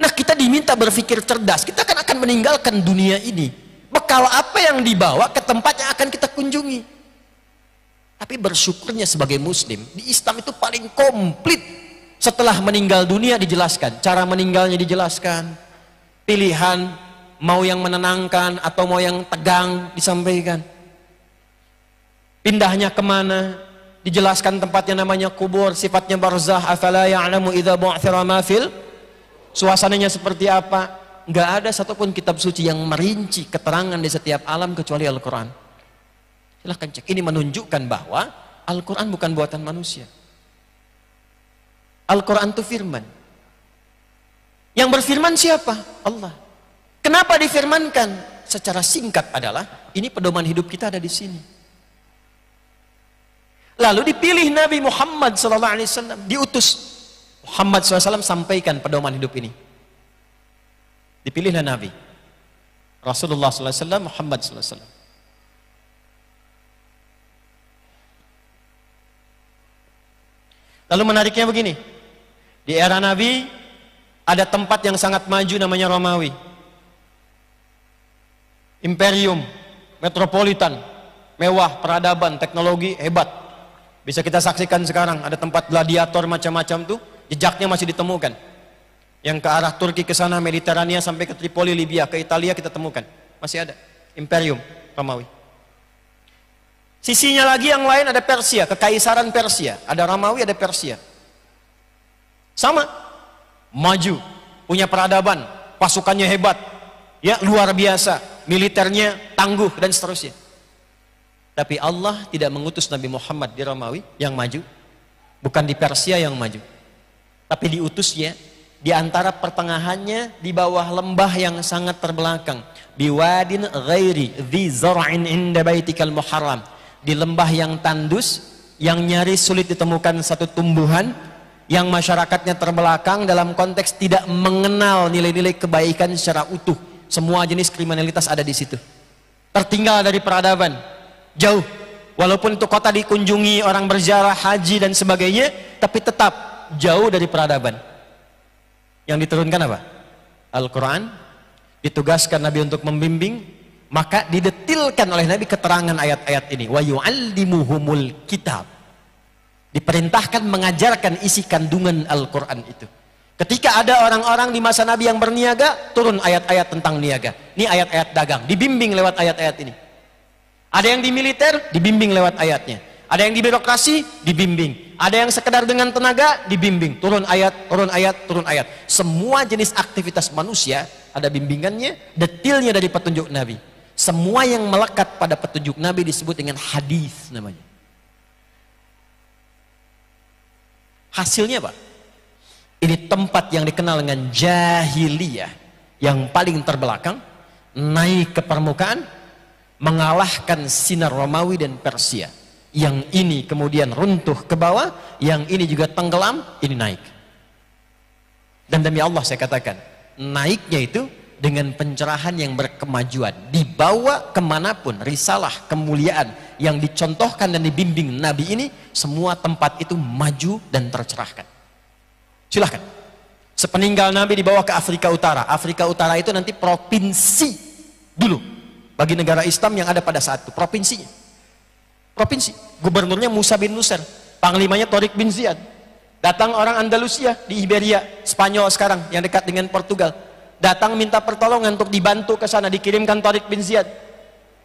Speaker 1: Nah kita diminta berpikir cerdas. Kita kan akan meninggalkan dunia ini. Bekal apa yang dibawa ke tempat yang akan kita kunjungi. Tapi bersyukurnya sebagai muslim. Di Islam itu paling komplit. Setelah meninggal dunia dijelaskan. Cara meninggalnya dijelaskan. Pilihan mau yang menenangkan atau mau yang tegang disampaikan. Pindahnya kemana, dijelaskan tempatnya namanya kubur, sifatnya barzah, afala ya'lamu idza bu'thira ma fil suasananya seperti apa? Enggak ada satupun kitab suci yang merinci keterangan di setiap alam kecuali Al-Qur'an. Silahkan cek. Ini menunjukkan bahwa Al-Qur'an bukan buatan manusia. Al-Qur'an itu firman. Yang berfirman siapa? Allah. Kenapa difirmankan? Secara singkat adalah ini pedoman hidup kita ada di sini. Lalu dipilih Nabi Muhammad SAW, diutus Muhammad SAW sampaikan pedoman hidup ini. Dipilihlah Nabi. Rasulullah SAW, Muhammad SAW. Lalu menariknya begini, di era Nabi ada tempat yang sangat maju namanya Romawi. Imperium, metropolitan, mewah, peradaban, teknologi hebat. Bisa kita saksikan sekarang ada tempat gladiator macam-macam tuh, jejaknya masih ditemukan. Yang ke arah Turki ke sana Mediterania sampai ke Tripoli Libya, ke Italia kita temukan. Masih ada Imperium Romawi. Sisinya lagi yang lain ada Persia, kekaisaran Persia, ada Romawi, ada Persia. Sama. Maju, punya peradaban, pasukannya hebat. Ya, luar biasa, militernya tangguh dan seterusnya. Tapi Allah tidak mengutus Nabi Muhammad di Romawi yang maju, bukan di Persia yang maju. Tapi diutusnya di antara pertengahannya di bawah lembah yang sangat terbelakang, di wadin ghairi di zar'in inda baitikal muharram, di lembah yang tandus yang nyaris sulit ditemukan satu tumbuhan yang masyarakatnya terbelakang dalam konteks tidak mengenal nilai-nilai kebaikan secara utuh. Semua jenis kriminalitas ada di situ. Tertinggal dari peradaban, jauh walaupun itu kota dikunjungi orang berziarah haji dan sebagainya tapi tetap jauh dari peradaban yang diturunkan apa Al-Quran ditugaskan Nabi untuk membimbing maka didetilkan oleh Nabi keterangan ayat-ayat ini wa yu'allimuhumul kitab diperintahkan mengajarkan isi kandungan Al-Quran itu ketika ada orang-orang di masa Nabi yang berniaga turun ayat-ayat tentang niaga ini ayat-ayat dagang dibimbing lewat ayat-ayat ini ada yang di militer, dibimbing lewat ayatnya. Ada yang di birokrasi, dibimbing. Ada yang sekedar dengan tenaga, dibimbing. Turun ayat, turun ayat, turun ayat. Semua jenis aktivitas manusia ada bimbingannya, detilnya dari petunjuk Nabi. Semua yang melekat pada petunjuk Nabi disebut dengan hadis namanya. Hasilnya apa? Ini tempat yang dikenal dengan jahiliyah yang paling terbelakang naik ke permukaan mengalahkan sinar Romawi dan Persia. Yang ini kemudian runtuh ke bawah, yang ini juga tenggelam, ini naik. Dan demi Allah saya katakan, naiknya itu dengan pencerahan yang berkemajuan dibawa kemanapun risalah kemuliaan yang dicontohkan dan dibimbing Nabi ini semua tempat itu maju dan tercerahkan silahkan sepeninggal Nabi dibawa ke Afrika Utara Afrika Utara itu nanti provinsi dulu bagi negara Islam yang ada pada saat itu, provinsinya. Provinsi. Gubernurnya Musa bin Nusair. Panglimanya Torik bin Ziyad. Datang orang Andalusia di Iberia, Spanyol sekarang yang dekat dengan Portugal. Datang minta pertolongan untuk dibantu ke sana, dikirimkan Torik bin Ziyad.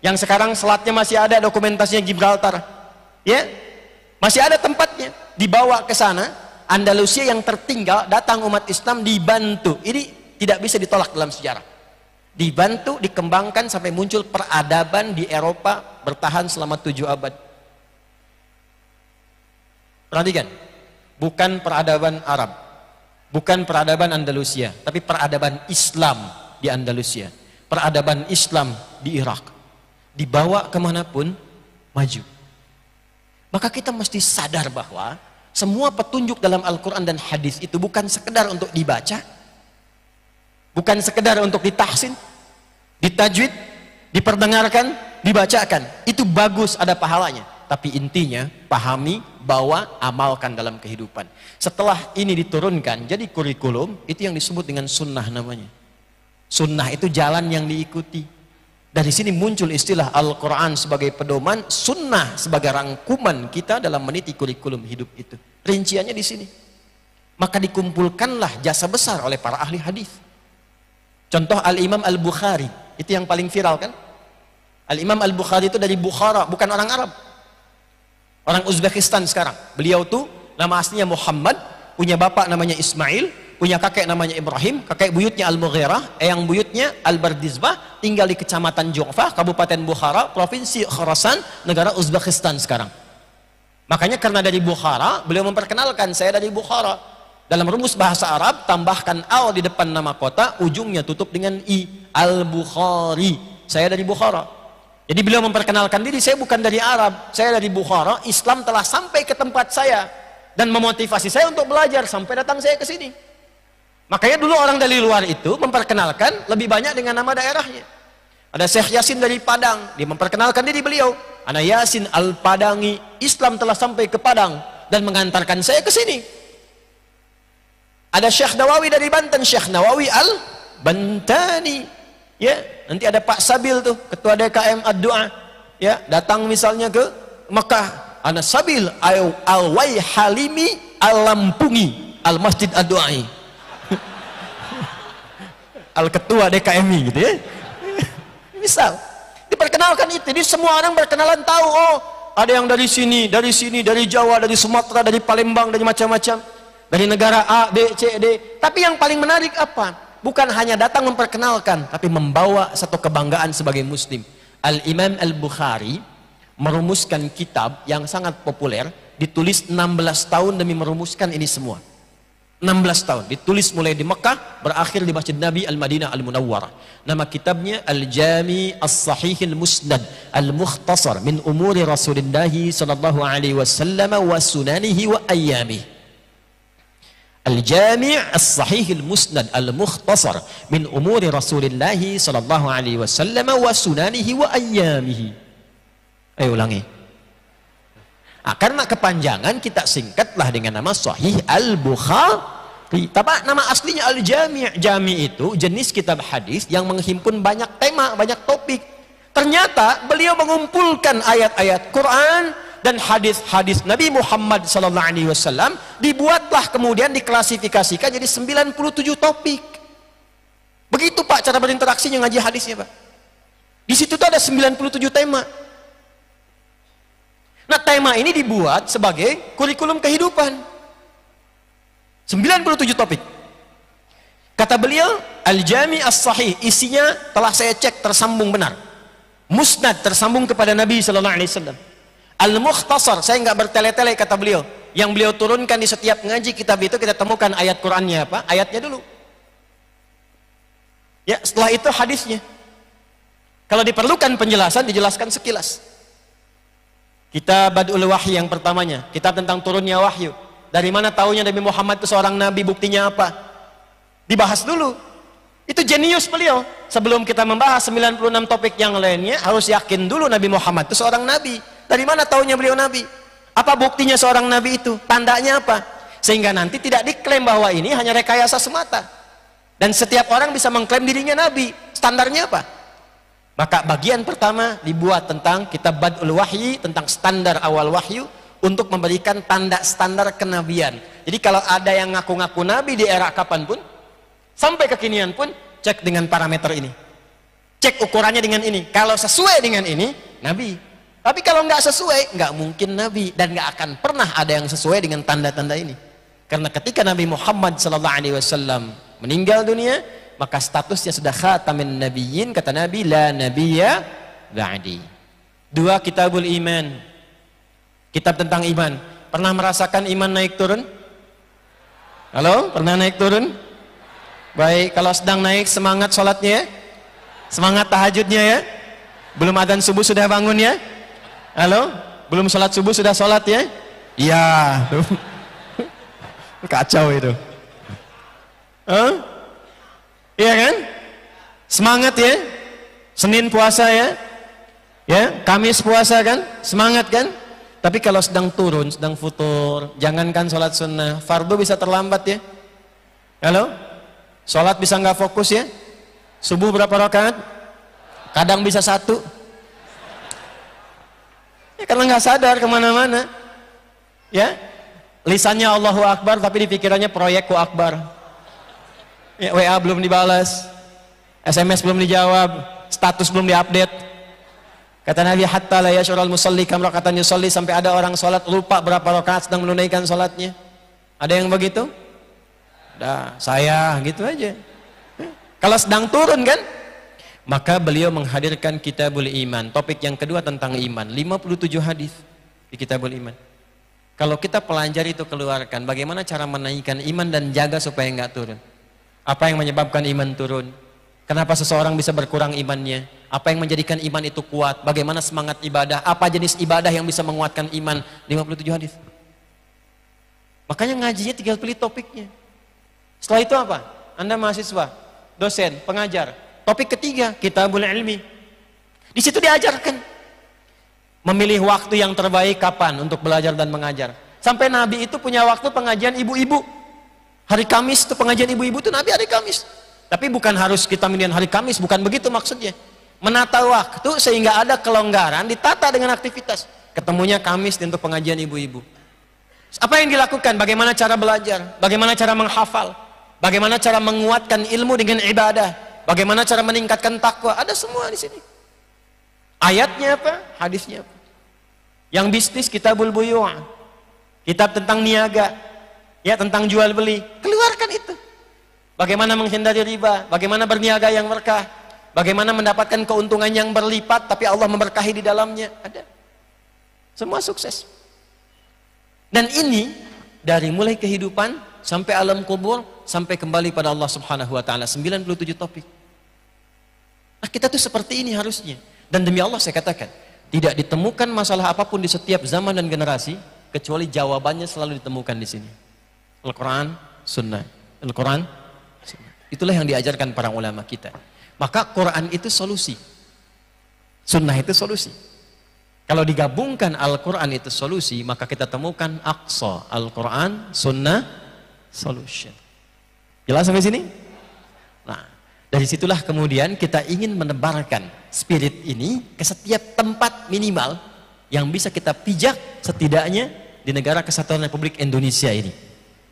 Speaker 1: Yang sekarang selatnya masih ada dokumentasinya Gibraltar. Ya. Masih ada tempatnya. Dibawa ke sana, Andalusia yang tertinggal datang umat Islam dibantu. Ini tidak bisa ditolak dalam sejarah dibantu dikembangkan sampai muncul peradaban di Eropa bertahan selama tujuh abad perhatikan bukan peradaban Arab bukan peradaban Andalusia tapi peradaban Islam di Andalusia peradaban Islam di Irak dibawa kemanapun maju maka kita mesti sadar bahwa semua petunjuk dalam Al-Quran dan hadis itu bukan sekedar untuk dibaca bukan sekedar untuk ditahsin ditajwid diperdengarkan dibacakan itu bagus ada pahalanya tapi intinya pahami bawa amalkan dalam kehidupan setelah ini diturunkan jadi kurikulum itu yang disebut dengan sunnah namanya sunnah itu jalan yang diikuti dari sini muncul istilah Al-Quran sebagai pedoman, sunnah sebagai rangkuman kita dalam meniti kurikulum hidup itu. Rinciannya di sini. Maka dikumpulkanlah jasa besar oleh para ahli hadis. Contoh Al-Imam Al-Bukhari, itu yang paling viral kan? Al-Imam Al-Bukhari itu dari Bukhara, bukan orang Arab. Orang Uzbekistan sekarang. Beliau tuh nama aslinya Muhammad, punya bapak namanya Ismail, punya kakek namanya Ibrahim, kakek buyutnya Al-Mughirah, eyang buyutnya Al-Bardizbah, tinggal di kecamatan Jongfah, Kabupaten Bukhara, Provinsi Khorasan, negara Uzbekistan sekarang. Makanya karena dari Bukhara, beliau memperkenalkan saya dari Bukhara. Dalam rumus bahasa Arab, tambahkan al di depan nama kota, ujungnya tutup dengan i. Al-Bukhari. Saya dari Bukhara. Jadi beliau memperkenalkan diri, saya bukan dari Arab, saya dari Bukhara. Islam telah sampai ke tempat saya dan memotivasi saya untuk belajar sampai datang saya ke sini. Makanya dulu orang dari luar itu memperkenalkan lebih banyak dengan nama daerahnya. Ada Syekh Yasin dari Padang, dia memperkenalkan diri beliau. Ana Yasin Al-Padangi, Islam telah sampai ke Padang dan mengantarkan saya ke sini. Ada Syekh Nawawi dari Banten, Syekh Nawawi Al Bantani. Ya, nanti ada Pak Sabil tuh, ketua DKM Ad-Du'a. Ya, datang misalnya ke Mekah, Ana Sabil Al Wai Halimi Al Lampungi Al Masjid Ad-Du'ai. Al ketua DKMI gitu ya. Misal, diperkenalkan itu, jadi semua orang berkenalan tahu oh, ada yang dari sini, dari sini, dari Jawa, dari Sumatera, dari Palembang, dari macam-macam dari negara A, B, C, D. Tapi yang paling menarik apa? Bukan hanya datang memperkenalkan, tapi membawa satu kebanggaan sebagai muslim. Al-Imam Al-Bukhari merumuskan kitab yang sangat populer, ditulis 16 tahun demi merumuskan ini semua. 16 tahun, ditulis mulai di Mekah, berakhir di Masjid Nabi Al-Madinah Al-Munawwarah. Nama kitabnya Al-Jami As-Sahih Al-Musnad Al-Mukhtasar min Umuri Rasulullah Sallallahu Alaihi Wasallam wa Sunanihi wa Ayyamihi. Al-Jami' As-Sahih Al-Musnad Al-Mukhtasar min umuri Rasulullah sallallahu alaihi wasallam wa sunanihi wa ayyamihi. Ayo ulangi. Nah, karena kepanjangan kita singkatlah dengan nama Sahih Al-Bukhari. Tapi nama aslinya Al-Jami'. Jami' itu jenis kitab hadis yang menghimpun banyak tema, banyak topik. Ternyata beliau mengumpulkan ayat-ayat Quran dan hadis-hadis Nabi Muhammad sallallahu alaihi wasallam dibuatlah kemudian diklasifikasikan jadi 97 topik. Begitu Pak cara berinteraksinya ngaji hadisnya, Pak. Di situ tuh ada 97 tema. Nah, tema ini dibuat sebagai kurikulum kehidupan. 97 topik. Kata beliau, Al-Jami As-Sahih, isinya telah saya cek tersambung benar. Musnad tersambung kepada Nabi sallallahu alaihi wasallam. Al-Mukhtasar, saya nggak bertele-tele kata beliau. Yang beliau turunkan di setiap ngaji kitab itu kita temukan ayat Qurannya apa? Ayatnya dulu. Ya, setelah itu hadisnya. Kalau diperlukan penjelasan dijelaskan sekilas. Kita Badul Wahyu yang pertamanya, kitab tentang turunnya wahyu. Dari mana taunya Nabi Muhammad itu seorang nabi, buktinya apa? Dibahas dulu. Itu jenius beliau. Sebelum kita membahas 96 topik yang lainnya, harus yakin dulu Nabi Muhammad itu seorang nabi dari mana taunya beliau nabi? Apa buktinya seorang nabi itu? Tandanya apa? Sehingga nanti tidak diklaim bahwa ini hanya rekayasa semata. Dan setiap orang bisa mengklaim dirinya nabi. Standarnya apa? Maka bagian pertama dibuat tentang kitab Badul Wahyi, tentang standar awal wahyu untuk memberikan tanda standar kenabian. Jadi kalau ada yang ngaku-ngaku nabi di era kapan pun, sampai kekinian pun, cek dengan parameter ini. Cek ukurannya dengan ini. Kalau sesuai dengan ini, nabi. Tapi kalau nggak sesuai, nggak mungkin Nabi dan nggak akan pernah ada yang sesuai dengan tanda-tanda ini. Karena ketika Nabi Muhammad SAW meninggal dunia, maka statusnya sudah khatamin nabiyyin kata Nabi la nabiyya ba'di. Dua kitabul iman. Kitab tentang iman. Pernah merasakan iman naik turun? Halo, pernah naik turun? Baik, kalau sedang naik semangat sholatnya ya? Semangat tahajudnya ya? Belum adzan subuh sudah bangun ya? Halo? Belum sholat subuh sudah sholat ya? Iya. Kacau itu. Huh? Iya kan? Semangat ya. Senin puasa ya. Ya, Kamis puasa kan? Semangat kan? Tapi kalau sedang turun, sedang futur, jangankan sholat sunnah, fardu bisa terlambat ya. Halo? Sholat bisa nggak fokus ya? Subuh berapa rakaat? Kadang bisa satu, Ya, karena nggak sadar kemana-mana. Ya, lisannya Allahu Akbar tapi di pikirannya proyekku Akbar. Ya, WA belum dibalas, SMS belum dijawab, status belum diupdate. Kata Nabi hatta la yashurul musalli kam rakatan yusalli sampai ada orang sholat lupa berapa rakaat sedang menunaikan sholatnya. Ada yang begitu? Dah, saya gitu aja. Kalau sedang turun kan, maka beliau menghadirkan Kitabul Iman, topik yang kedua tentang iman, 57 hadis di Kitabul Iman. Kalau kita pelajari itu keluarkan, bagaimana cara menaikkan iman dan jaga supaya nggak turun? Apa yang menyebabkan iman turun? Kenapa seseorang bisa berkurang imannya? Apa yang menjadikan iman itu kuat? Bagaimana semangat ibadah? Apa jenis ibadah yang bisa menguatkan iman? 57 hadis. Makanya ngajinya tinggal pilih topiknya. Setelah itu apa? Anda mahasiswa, dosen, pengajar, Topik ketiga, kita kitabul ilmi. Di situ diajarkan memilih waktu yang terbaik kapan untuk belajar dan mengajar. Sampai Nabi itu punya waktu pengajian ibu-ibu. Hari Kamis itu pengajian ibu-ibu itu Nabi hari Kamis. Tapi bukan harus kita milih hari Kamis, bukan begitu maksudnya. Menata waktu sehingga ada kelonggaran ditata dengan aktivitas. Ketemunya Kamis untuk pengajian ibu-ibu. Apa yang dilakukan? Bagaimana cara belajar? Bagaimana cara menghafal? Bagaimana cara menguatkan ilmu dengan ibadah? Bagaimana cara meningkatkan takwa? Ada semua di sini. Ayatnya apa? Hadisnya apa? Yang bisnis kitabul buyu'ah. Kitab tentang niaga. Ya, tentang jual beli. Keluarkan itu. Bagaimana menghindari riba, bagaimana berniaga yang berkah, bagaimana mendapatkan keuntungan yang berlipat tapi Allah memberkahi di dalamnya. Ada. Semua sukses. Dan ini dari mulai kehidupan sampai alam kubur sampai kembali pada Allah Subhanahu wa taala 97 topik Nah, kita tuh seperti ini harusnya. Dan demi Allah saya katakan, tidak ditemukan masalah apapun di setiap zaman dan generasi kecuali jawabannya selalu ditemukan di sini. Al-Qur'an, sunnah. Al-Qur'an, sunnah. Itulah yang diajarkan para ulama kita. Maka Quran itu solusi. Sunnah itu solusi. Kalau digabungkan Al-Quran itu solusi, maka kita temukan aqsa. Al-Quran, sunnah, solution. Jelas sampai sini? Dari situlah kemudian kita ingin menebarkan spirit ini ke setiap tempat minimal yang bisa kita pijak setidaknya di negara kesatuan Republik Indonesia ini.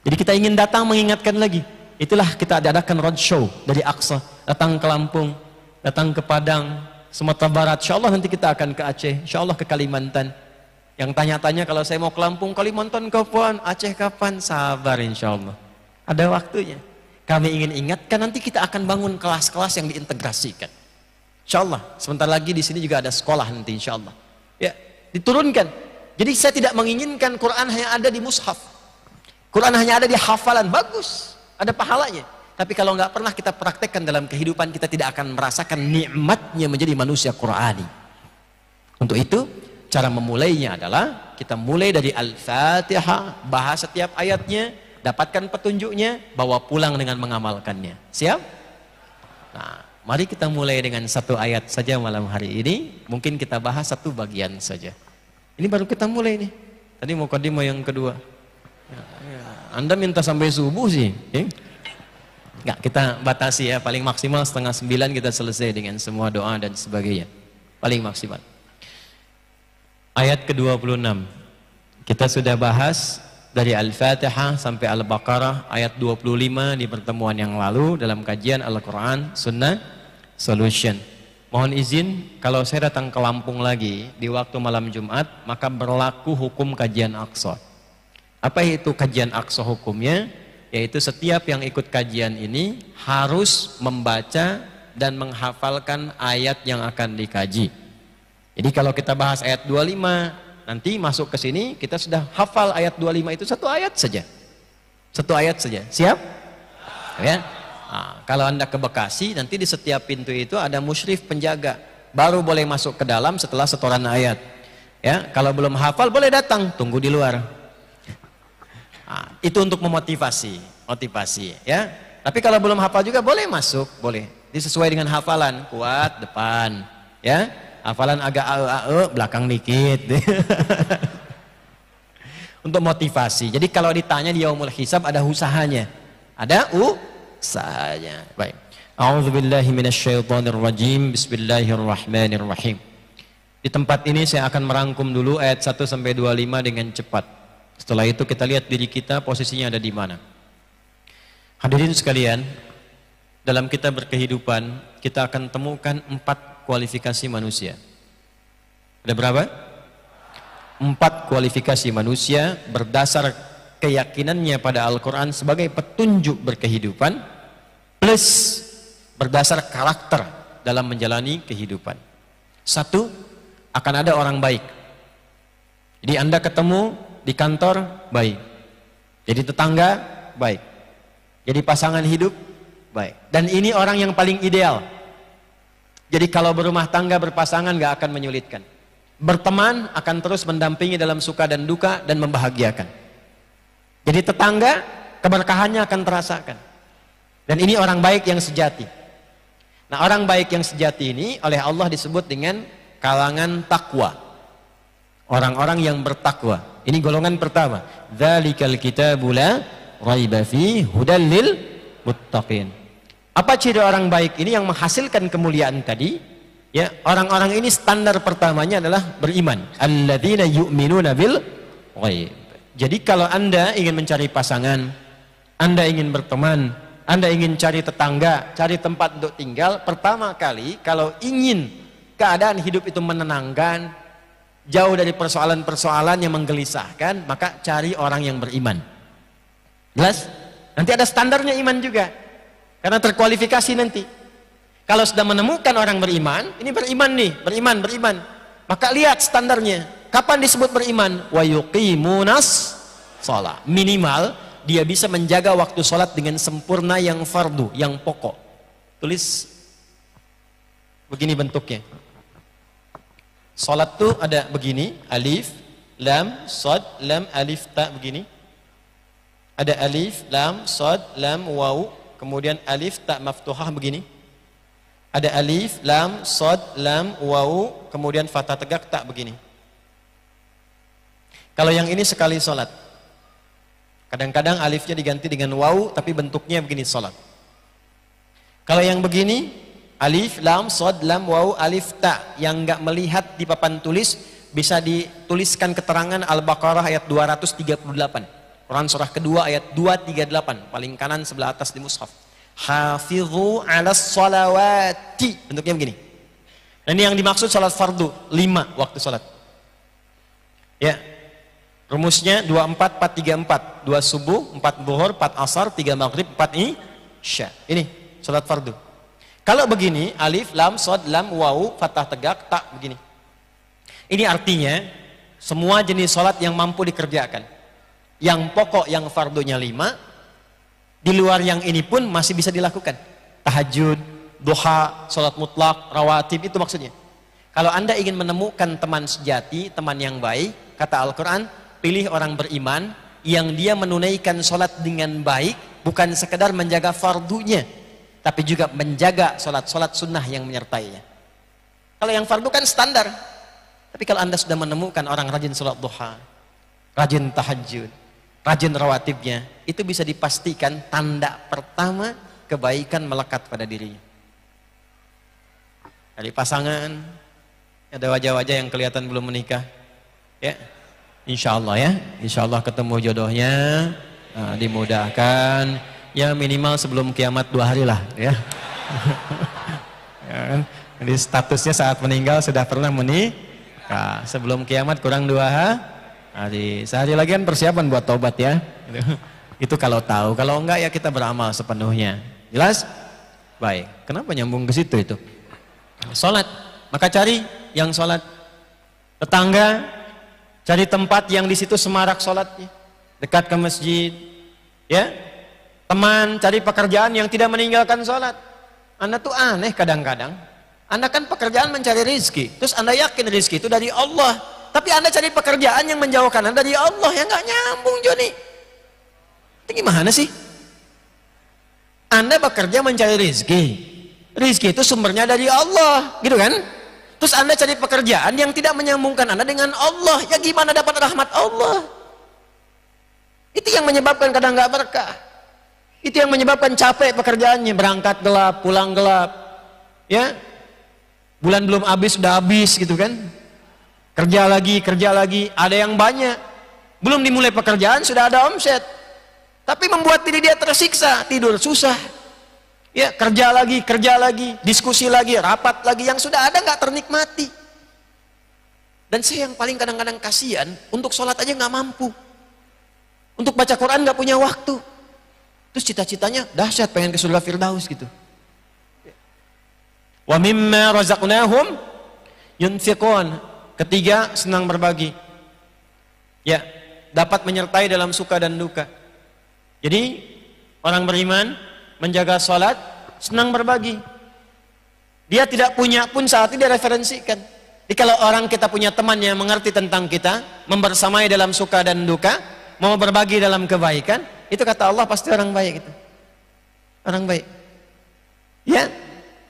Speaker 1: Jadi kita ingin datang mengingatkan lagi. Itulah kita adakan roadshow dari Aksa, datang ke Lampung, datang ke Padang, Sumatera Barat. Insya Allah nanti kita akan ke Aceh, insya Allah ke Kalimantan. Yang tanya-tanya kalau saya mau ke Lampung, Kalimantan kapan, Aceh kapan, sabar insya Allah. Ada waktunya. Kami ingin ingatkan nanti kita akan bangun kelas-kelas yang diintegrasikan. Insya Allah, sebentar lagi di sini juga ada sekolah nanti insya Allah. Ya, diturunkan. Jadi saya tidak menginginkan Quran hanya ada di mushaf. Quran hanya ada di hafalan, bagus. Ada pahalanya. Tapi kalau nggak pernah kita praktekkan dalam kehidupan, kita tidak akan merasakan nikmatnya menjadi manusia Qurani. Untuk itu, cara memulainya adalah kita mulai dari Al-Fatihah, bahas setiap ayatnya, dapatkan petunjuknya, bawa pulang dengan mengamalkannya. Siap? Nah, mari kita mulai dengan satu ayat saja malam hari ini. Mungkin kita bahas satu bagian saja. Ini baru kita mulai nih. Tadi mau kodimo yang kedua. Ya, ya. Anda minta sampai subuh sih. Eh? Ya? Enggak, kita batasi ya. Paling maksimal setengah sembilan kita selesai dengan semua doa dan sebagainya. Paling maksimal. Ayat ke-26. Kita sudah bahas dari Al-Fatihah sampai Al-Baqarah ayat 25 di pertemuan yang lalu dalam kajian Al-Quran Sunnah Solution. Mohon izin kalau saya datang ke Lampung lagi di waktu malam Jumat maka berlaku hukum kajian Aqsa. Apa itu kajian Aqsa hukumnya? Yaitu setiap yang ikut kajian ini harus membaca dan menghafalkan ayat yang akan dikaji. Jadi kalau kita bahas ayat 25, nanti masuk ke sini kita sudah hafal ayat 25 itu satu ayat saja. Satu ayat saja. Siap? Ya. Nah, kalau Anda ke Bekasi nanti di setiap pintu itu ada musyrif penjaga. Baru boleh masuk ke dalam setelah setoran ayat. Ya, kalau belum hafal boleh datang, tunggu di luar. Nah, itu untuk memotivasi, motivasi ya. Tapi kalau belum hafal juga boleh masuk, boleh. Disesuai dengan hafalan, kuat depan, ya hafalan agak ae ae belakang dikit untuk motivasi jadi kalau ditanya di yaumul hisab ada usahanya ada usahanya baik rajim. Bismillahirrahmanirrahim di tempat ini saya akan merangkum dulu ayat 1 sampai 25 dengan cepat setelah itu kita lihat diri kita posisinya ada di mana hadirin sekalian dalam kita berkehidupan kita akan temukan empat kualifikasi manusia. Ada berapa? Empat kualifikasi manusia berdasar keyakinannya pada Al-Quran sebagai petunjuk berkehidupan plus berdasar karakter dalam menjalani kehidupan. Satu, akan ada orang baik. Jadi Anda ketemu di kantor, baik. Jadi tetangga, baik. Jadi pasangan hidup, baik. Dan ini orang yang paling ideal. Jadi kalau berumah tangga berpasangan gak akan menyulitkan. Berteman akan terus mendampingi dalam suka dan duka dan membahagiakan. Jadi tetangga keberkahannya akan terasakan. Dan ini orang baik yang sejati. Nah orang baik yang sejati ini oleh Allah disebut dengan kalangan takwa. Orang-orang yang bertakwa. Ini golongan pertama. Dzalikal kitabula raiba fi hudallil muttaqin. Apa ciri orang baik ini yang menghasilkan kemuliaan tadi? Ya, orang-orang ini standar pertamanya adalah beriman. Alladzina yu'minuna bil ghaib. Jadi kalau Anda ingin mencari pasangan, Anda ingin berteman, Anda ingin cari tetangga, cari tempat untuk tinggal, pertama kali kalau ingin keadaan hidup itu menenangkan, jauh dari persoalan-persoalan yang menggelisahkan, maka cari orang yang beriman. Jelas? Nanti ada standarnya iman juga. Karena terkualifikasi nanti. Kalau sudah menemukan orang beriman, ini beriman nih, beriman, beriman. Maka lihat standarnya. Kapan disebut beriman? Wa munas sholat Minimal dia bisa menjaga waktu sholat dengan sempurna yang fardu, yang pokok. Tulis begini bentuknya. Sholat tuh ada begini, alif, lam, sod lam, alif, ta begini. Ada alif, lam, sod lam, wau, Kemudian alif tak maftuhah begini. Ada alif, lam, sod, lam, wau, kemudian fatah tegak tak begini. Kalau yang ini sekali sholat. Kadang-kadang alifnya diganti dengan wau, tapi bentuknya begini sholat. Kalau yang begini, alif, lam, sod, lam, wau, alif, tak Yang nggak melihat di papan tulis, bisa dituliskan keterangan Al-Baqarah ayat 238. Quran surah kedua ayat 238 paling kanan sebelah atas di mushaf. Hafizu 'alas salawati. Bentuknya begini. ini yang dimaksud salat fardu, lima waktu salat. Ya. Rumusnya 24 4 3 4. 2 subuh, 4 zuhur, 4 asar, 3 maghrib, 4 isya. Ini salat fardu. Kalau begini, alif, lam, sod, lam, wawu, fatah tegak, tak begini. Ini artinya semua jenis salat yang mampu dikerjakan yang pokok yang fardunya lima di luar yang ini pun masih bisa dilakukan tahajud doha, sholat mutlak rawatib itu maksudnya kalau anda ingin menemukan teman sejati teman yang baik kata Al-Quran pilih orang beriman yang dia menunaikan sholat dengan baik bukan sekedar menjaga fardunya tapi juga menjaga sholat-sholat sunnah yang menyertainya kalau yang fardu kan standar tapi kalau anda sudah menemukan orang rajin sholat duha rajin tahajud rajin rawatibnya, itu bisa dipastikan tanda pertama kebaikan melekat pada dirinya. Dari pasangan, ada wajah-wajah yang kelihatan belum menikah. Ya, insya Allah ya, insya Allah ketemu jodohnya, nah, dimudahkan. Ya minimal sebelum kiamat dua hari lah ya. ya kan? Jadi statusnya saat meninggal sudah pernah menikah. Sebelum kiamat kurang dua hari Hari, sehari lagi kan persiapan buat tobat ya. Gitu. Itu kalau tahu, kalau enggak ya kita beramal sepenuhnya. Jelas? Baik. Kenapa nyambung ke situ itu? Salat. Maka cari yang salat tetangga, cari tempat yang di situ semarak salatnya. Dekat ke masjid, ya. Teman, cari pekerjaan yang tidak meninggalkan salat. Anda tuh aneh kadang-kadang. Anda kan pekerjaan mencari rizki, terus Anda yakin rizki itu dari Allah. Tapi Anda cari pekerjaan yang menjauhkan Anda dari Allah yang nggak nyambung Joni. Itu gimana sih? Anda bekerja mencari rezeki. Rezeki itu sumbernya dari Allah, gitu kan? Terus Anda cari pekerjaan yang tidak menyambungkan Anda dengan Allah. Ya gimana dapat rahmat Allah? Itu yang menyebabkan kadang nggak berkah. Itu yang menyebabkan capek pekerjaannya, berangkat gelap, pulang gelap. Ya. Bulan belum habis, udah habis gitu kan? Kerja lagi, kerja lagi, ada yang banyak. Belum dimulai pekerjaan sudah ada omset. Tapi membuat diri dia tersiksa, tidur susah. Ya, kerja lagi, kerja lagi, diskusi lagi, rapat lagi yang sudah ada nggak ternikmati. Dan saya yang paling kadang-kadang kasihan, untuk sholat aja nggak mampu. Untuk baca Quran nggak punya waktu. Terus cita-citanya dahsyat pengen ke surga Firdaus gitu. Wa mimma razaqnahum yunfiqun Ketiga, senang berbagi. Ya, dapat menyertai dalam suka dan duka. Jadi, orang beriman menjaga salat, senang berbagi. Dia tidak punya pun saat ini referensikan. Jadi kalau orang kita punya teman yang mengerti tentang kita, membersamai dalam suka dan duka, mau berbagi dalam kebaikan, itu kata Allah pasti orang baik itu. Orang baik. Ya.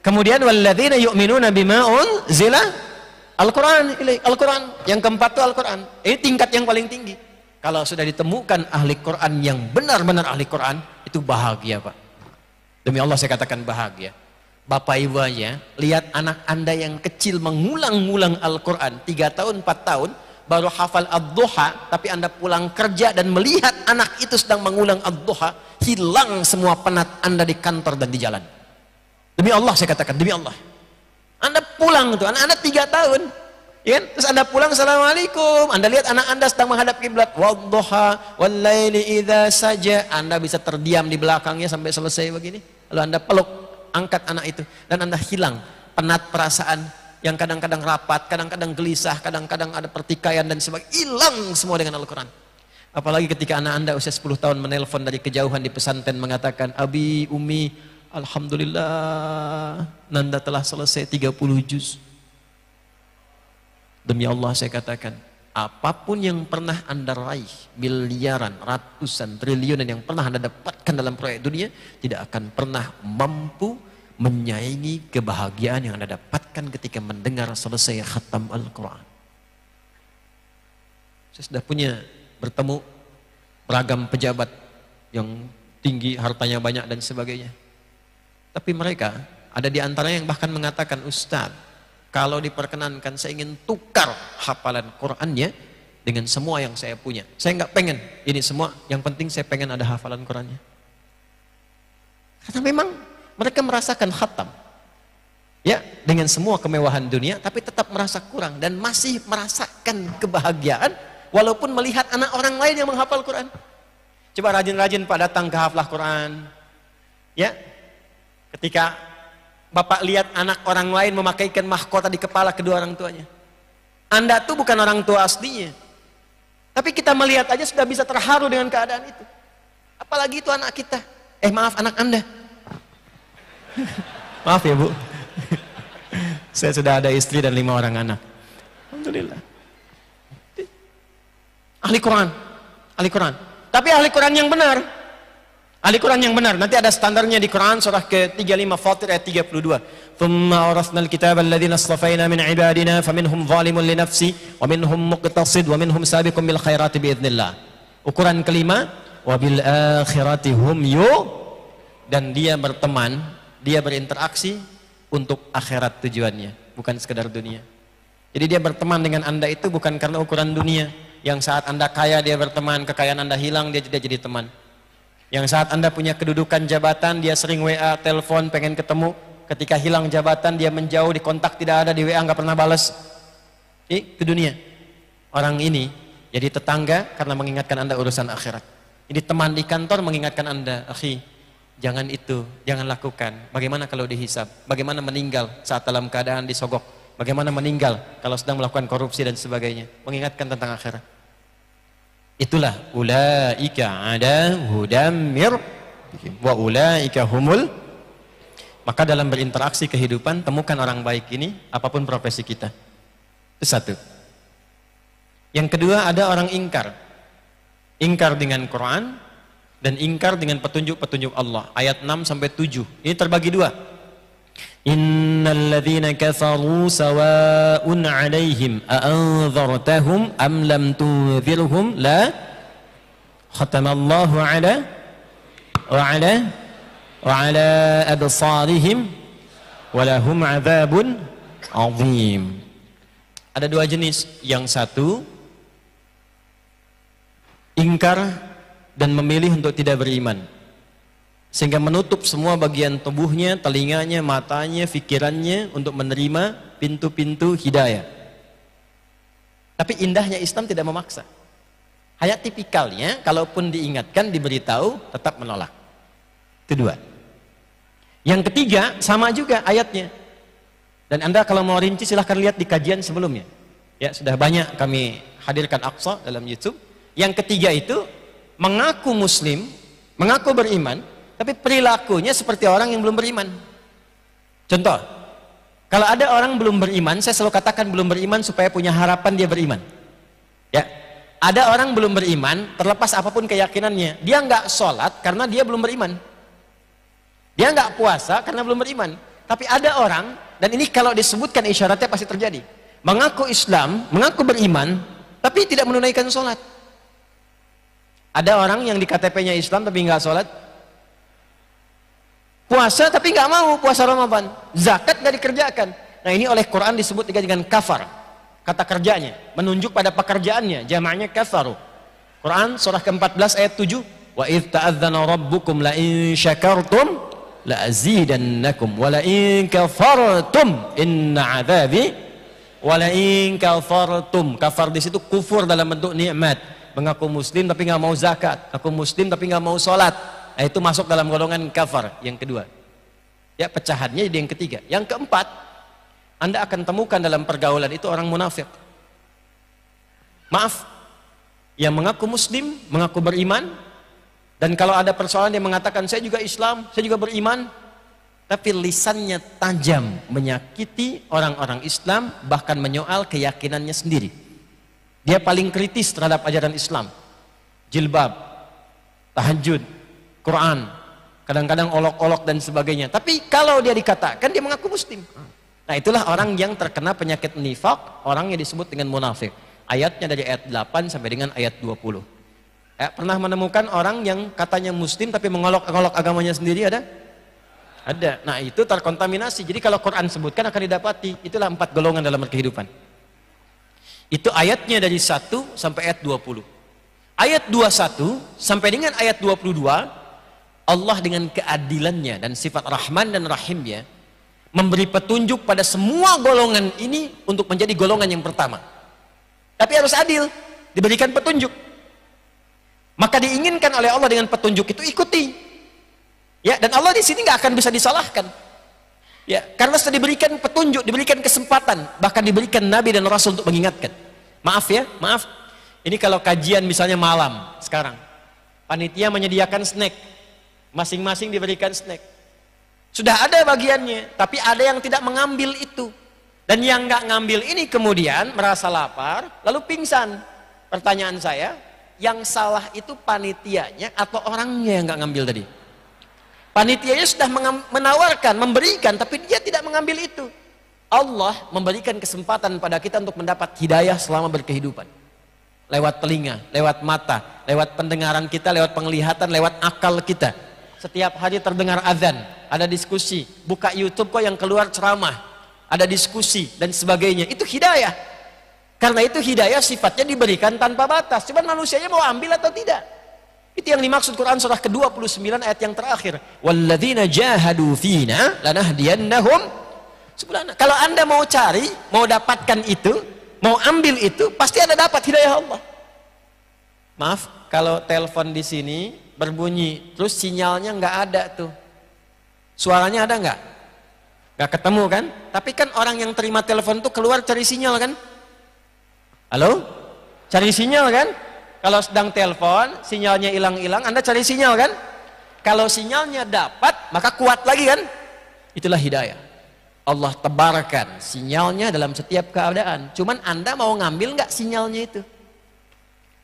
Speaker 1: Kemudian walladzina yu'minuna bima unzila Al-Quran, Al-Quran. Yang keempat itu Al-Quran. Ini tingkat yang paling tinggi. Kalau sudah ditemukan ahli Quran yang benar-benar ahli Quran, itu bahagia Pak. Demi Allah saya katakan bahagia. Bapak ibu aja, lihat anak anda yang kecil mengulang-ulang Al-Quran, 3 tahun, 4 tahun, baru hafal ad-duha, tapi anda pulang kerja dan melihat anak itu sedang mengulang ad-duha, hilang semua penat anda di kantor dan di jalan. Demi Allah saya katakan, demi Allah. Anda pulang tuh, anak Anda tiga tahun. Ya, kan? terus Anda pulang, Assalamualaikum. Anda lihat anak Anda sedang menghadap kiblat. Wadduha, walaili idha saja. Anda bisa terdiam di belakangnya sampai selesai begini. Lalu Anda peluk, angkat anak itu. Dan Anda hilang penat perasaan yang kadang-kadang rapat, kadang-kadang gelisah, kadang-kadang ada pertikaian dan sebagainya. Hilang semua dengan Al-Quran. Apalagi ketika anak Anda usia 10 tahun menelpon dari kejauhan di pesantren mengatakan, Abi, Umi, Alhamdulillah Nanda telah selesai 30 juz demi Allah saya katakan apapun yang pernah anda raih miliaran, ratusan, triliunan yang pernah anda dapatkan dalam proyek dunia tidak akan pernah mampu menyaingi kebahagiaan yang anda dapatkan ketika mendengar selesai khatam Al-Quran saya sudah punya bertemu beragam pejabat yang tinggi, hartanya banyak dan sebagainya tapi mereka ada di antara yang bahkan mengatakan Ustaz, kalau diperkenankan saya ingin tukar hafalan Qurannya dengan semua yang saya punya. Saya nggak pengen ini semua, yang penting saya pengen ada hafalan Qurannya. Karena memang mereka merasakan khatam. Ya, dengan semua kemewahan dunia tapi tetap merasa kurang dan masih merasakan kebahagiaan walaupun melihat anak orang lain yang menghafal Quran. Coba rajin-rajin Pak datang ke haflah Quran. Ya, Ketika bapak lihat anak orang lain memakaikan mahkota di kepala kedua orang tuanya. Anda tuh bukan orang tua aslinya. Tapi kita melihat aja sudah bisa terharu dengan keadaan itu. Apalagi itu anak kita. Eh maaf anak Anda. maaf ya Bu. Saya sudah ada istri dan lima orang anak. Alhamdulillah. Ahli Quran. Ahli Quran. Tapi ahli Quran yang benar. Ahli Quran yang benar. Nanti ada standarnya di Quran surah ke-35 Fatir ayat 32. Thumma awrathna al-kitaba alladhina astafaina min ibadina faminhum zalimun li nafsi wa minhum muqtasid wa minhum sabiqun bil khairati bi idznillah. Ukuran kelima wa bil akhirati hum yu dan dia berteman, dia berinteraksi untuk akhirat tujuannya, bukan sekedar dunia. Jadi dia berteman dengan Anda itu bukan karena ukuran dunia. Yang saat Anda kaya dia berteman, kekayaan Anda hilang dia jadi jadi teman. Yang saat Anda punya kedudukan jabatan, dia sering WA, telepon, pengen ketemu. Ketika hilang jabatan, dia menjauh, di kontak tidak ada, di WA nggak pernah balas. Eh, ke dunia. Orang ini jadi tetangga karena mengingatkan Anda urusan akhirat. Ini teman di kantor mengingatkan Anda, akhi, jangan itu, jangan lakukan. Bagaimana kalau dihisap? Bagaimana meninggal saat dalam keadaan disogok? Bagaimana meninggal kalau sedang melakukan korupsi dan sebagainya? Mengingatkan tentang akhirat. Itulah ulaika ada hudamir wa ulaika humul maka dalam berinteraksi kehidupan temukan orang baik ini apapun profesi kita. Itu satu. Yang kedua ada orang ingkar. Ingkar dengan Quran dan ingkar dengan petunjuk-petunjuk Allah. Ayat 6 sampai 7. Ini terbagi dua Innalladzina kafaru sawa'un 'alaihim a anzartahum am lam tunzirhum 'ala 'ala 'ala absarihim wa lahum Ada dua jenis, yang satu ingkar dan memilih untuk tidak beriman sehingga menutup semua bagian tubuhnya, telinganya, matanya, fikirannya untuk menerima pintu-pintu hidayah. Tapi indahnya Islam tidak memaksa. Hayat tipikalnya, kalaupun diingatkan, diberitahu, tetap menolak. Itu dua. Yang ketiga, sama juga ayatnya. Dan Anda kalau mau rinci silahkan lihat di kajian sebelumnya. Ya, sudah banyak kami hadirkan Aqsa dalam YouTube. Yang ketiga itu, mengaku muslim, mengaku beriman, tapi perilakunya seperti orang yang belum beriman. Contoh, kalau ada orang belum beriman, saya selalu katakan belum beriman supaya punya harapan dia beriman. Ya, ada orang belum beriman, terlepas apapun keyakinannya, dia nggak sholat karena dia belum beriman. Dia nggak puasa karena belum beriman. Tapi ada orang, dan ini kalau disebutkan isyaratnya pasti terjadi. Mengaku Islam, mengaku beriman, tapi tidak menunaikan sholat. Ada orang yang di KTP-nya Islam tapi nggak sholat, puasa tapi nggak mau puasa Ramadan zakat nggak dikerjakan nah ini oleh Quran disebut dengan kafar kata kerjanya menunjuk pada pekerjaannya jamaknya kafaru Quran surah ke-14 ayat 7 wa idh ta'adzana rabbukum la in syakartum la azidannakum wa la in kafartum inna adzabi wa la in kafartum kafar di situ kufur dalam bentuk nikmat mengaku muslim tapi nggak mau zakat aku muslim tapi nggak mau sholat nah, itu masuk dalam golongan kafar yang kedua ya pecahannya jadi yang ketiga yang keempat anda akan temukan dalam pergaulan itu orang munafik maaf yang mengaku muslim mengaku beriman dan kalau ada persoalan yang mengatakan saya juga Islam saya juga beriman tapi lisannya tajam menyakiti orang-orang Islam bahkan menyoal keyakinannya sendiri dia paling kritis terhadap ajaran Islam jilbab tahajud Quran kadang-kadang olok-olok dan sebagainya tapi kalau dia dikatakan dia mengaku muslim nah itulah orang yang terkena penyakit nifak orang yang disebut dengan munafik ayatnya dari ayat 8 sampai dengan ayat 20 eh, ya, pernah menemukan orang yang katanya muslim tapi mengolok-olok agamanya sendiri ada? ada, nah itu terkontaminasi jadi kalau Quran sebutkan akan didapati itulah empat golongan dalam kehidupan itu ayatnya dari 1 sampai ayat 20 ayat 21 sampai dengan ayat 22 Allah dengan keadilannya dan sifat rahman dan rahimnya memberi petunjuk pada semua golongan ini untuk menjadi golongan yang pertama. Tapi harus adil, diberikan petunjuk. Maka diinginkan oleh Allah dengan petunjuk itu ikuti. Ya, dan Allah di sini nggak akan bisa disalahkan. Ya, karena sudah diberikan petunjuk, diberikan kesempatan, bahkan diberikan nabi dan rasul untuk mengingatkan. Maaf ya, maaf. Ini kalau kajian misalnya malam sekarang. Panitia menyediakan snack Masing-masing diberikan snack. Sudah ada bagiannya, tapi ada yang tidak mengambil itu. Dan yang nggak ngambil ini kemudian merasa lapar, lalu pingsan. Pertanyaan saya, yang salah itu panitianya atau orangnya yang nggak ngambil tadi? Panitianya sudah menawarkan, memberikan, tapi dia tidak mengambil itu. Allah memberikan kesempatan pada kita untuk mendapat hidayah selama berkehidupan. Lewat telinga, lewat mata, lewat pendengaran kita, lewat penglihatan, lewat akal kita. Setiap hari terdengar azan, ada diskusi. Buka YouTube kok yang keluar ceramah, ada diskusi dan sebagainya. Itu hidayah. Karena itu hidayah sifatnya diberikan tanpa batas. Cuman manusianya mau ambil atau tidak. Itu yang dimaksud Quran surah ke-29 ayat yang terakhir. Walladzina jahadu fina lanahdiyannahum kalau Anda mau cari, mau dapatkan itu, mau ambil itu, pasti Anda dapat hidayah Allah. Maaf, kalau telepon di sini berbunyi, terus sinyalnya nggak ada tuh. Suaranya ada nggak? Nggak ketemu kan? Tapi kan orang yang terima telepon tuh keluar cari sinyal kan? Halo? Cari sinyal kan? Kalau sedang telepon, sinyalnya hilang-hilang, Anda cari sinyal kan? Kalau sinyalnya dapat, maka kuat lagi kan? Itulah hidayah. Allah tebarkan sinyalnya dalam setiap keadaan. Cuman Anda mau ngambil nggak sinyalnya itu?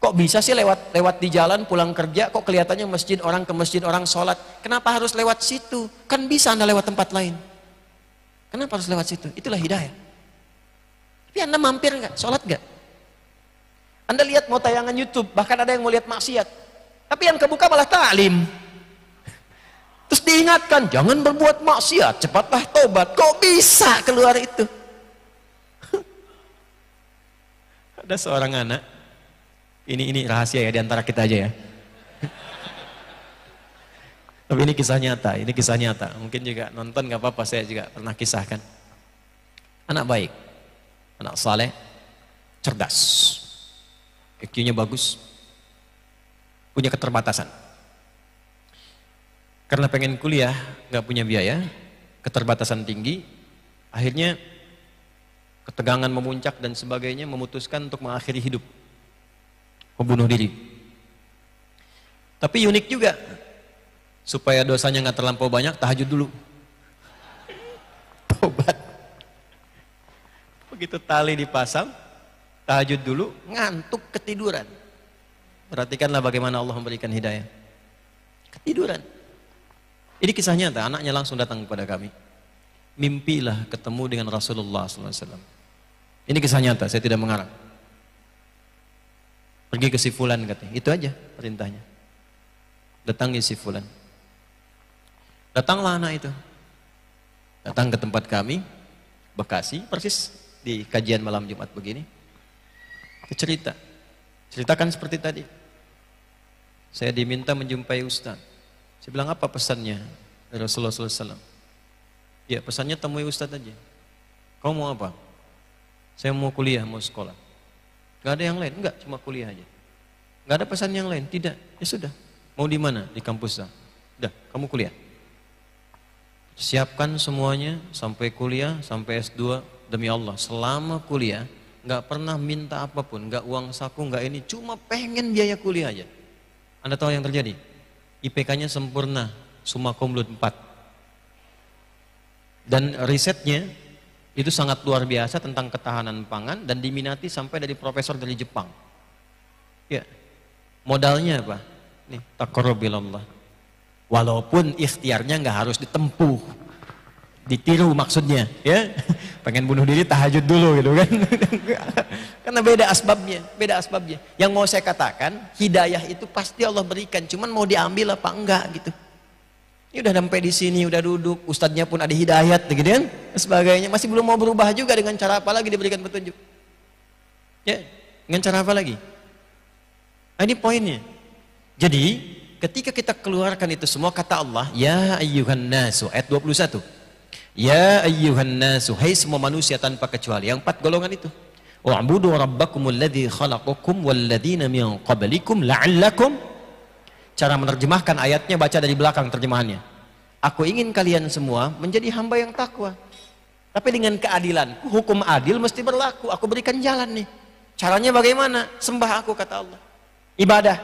Speaker 1: Kok bisa sih lewat lewat di jalan pulang kerja kok kelihatannya masjid orang ke masjid orang sholat. Kenapa harus lewat situ? Kan bisa Anda lewat tempat lain. Kenapa harus lewat situ? Itulah hidayah. Tapi Anda mampir nggak? Sholat nggak? Anda lihat mau tayangan YouTube, bahkan ada yang mau lihat maksiat. Tapi yang kebuka malah taklim. Terus diingatkan, jangan berbuat maksiat, cepatlah tobat. Kok bisa keluar itu? ada seorang anak ini ini rahasia ya diantara kita aja ya. Tapi ini kisah nyata, ini kisah nyata. Mungkin juga nonton nggak apa-apa, saya juga pernah kisahkan. Anak baik, anak saleh, cerdas, IQ-nya bagus, punya keterbatasan. Karena pengen kuliah, nggak punya biaya, keterbatasan tinggi, akhirnya ketegangan memuncak dan sebagainya memutuskan untuk mengakhiri hidup membunuh diri. Tapi unik juga, supaya dosanya nggak terlampau banyak, tahajud dulu. Tobat. Begitu tali dipasang, tahajud dulu, ngantuk ketiduran. Perhatikanlah bagaimana Allah memberikan hidayah. Ketiduran. Ini kisah nyata, anaknya langsung datang kepada kami. Mimpilah ketemu dengan Rasulullah SAW. Ini kisah nyata, saya tidak mengarang. Pergi ke sifulan katanya. Itu aja perintahnya. Datangi sifulan Datanglah anak itu. Datang ke tempat kami, Bekasi, persis di kajian malam Jumat begini. Kita cerita. Ceritakan seperti tadi. Saya diminta menjumpai Ustaz. Saya bilang apa pesannya Rasulullah SAW? Ya pesannya temui Ustaz aja. kamu mau apa? Saya mau kuliah, mau sekolah. Gak ada yang lain, enggak, cuma kuliah aja. Gak ada pesan yang lain, tidak. Ya sudah, mau di mana? Di kampus lah. Udah, kamu kuliah. Siapkan semuanya sampai kuliah, sampai S2 demi Allah. Selama kuliah, nggak pernah minta apapun, nggak uang saku, nggak ini, cuma pengen biaya kuliah aja. Anda tahu yang terjadi? IPK-nya sempurna, summa cum laude 4. Dan risetnya itu sangat luar biasa tentang ketahanan pangan dan diminati sampai dari profesor dari Jepang. Ya. Modalnya apa? Nih, takkorobilallah. Walaupun ikhtiarnya nggak harus ditempuh. Ditiru maksudnya, ya. Pengen bunuh diri tahajud dulu gitu kan. Karena beda asbabnya, beda asbabnya. Yang mau saya katakan, hidayah itu pasti Allah berikan, cuman mau diambil apa enggak gitu. Ini udah sampai di sini, udah duduk, ustadznya pun ada hidayat, gitu kan? Sebagainya masih belum mau berubah juga dengan cara apa lagi diberikan petunjuk? Ya, dengan cara apa lagi? Nah, ini poinnya. Jadi, ketika kita keluarkan itu semua kata Allah, ya ayuhan nasu ayat 21. Ya ayuhan nasu, hai semua manusia tanpa kecuali yang empat golongan itu. Wa'budu rabbakumul ladzi khalaqakum walladzina min qablikum la'allakum Cara menerjemahkan ayatnya baca dari belakang terjemahannya. Aku ingin kalian semua menjadi hamba yang takwa. Tapi dengan keadilan, hukum adil mesti berlaku. Aku berikan jalan nih. Caranya bagaimana? Sembah aku kata Allah. Ibadah.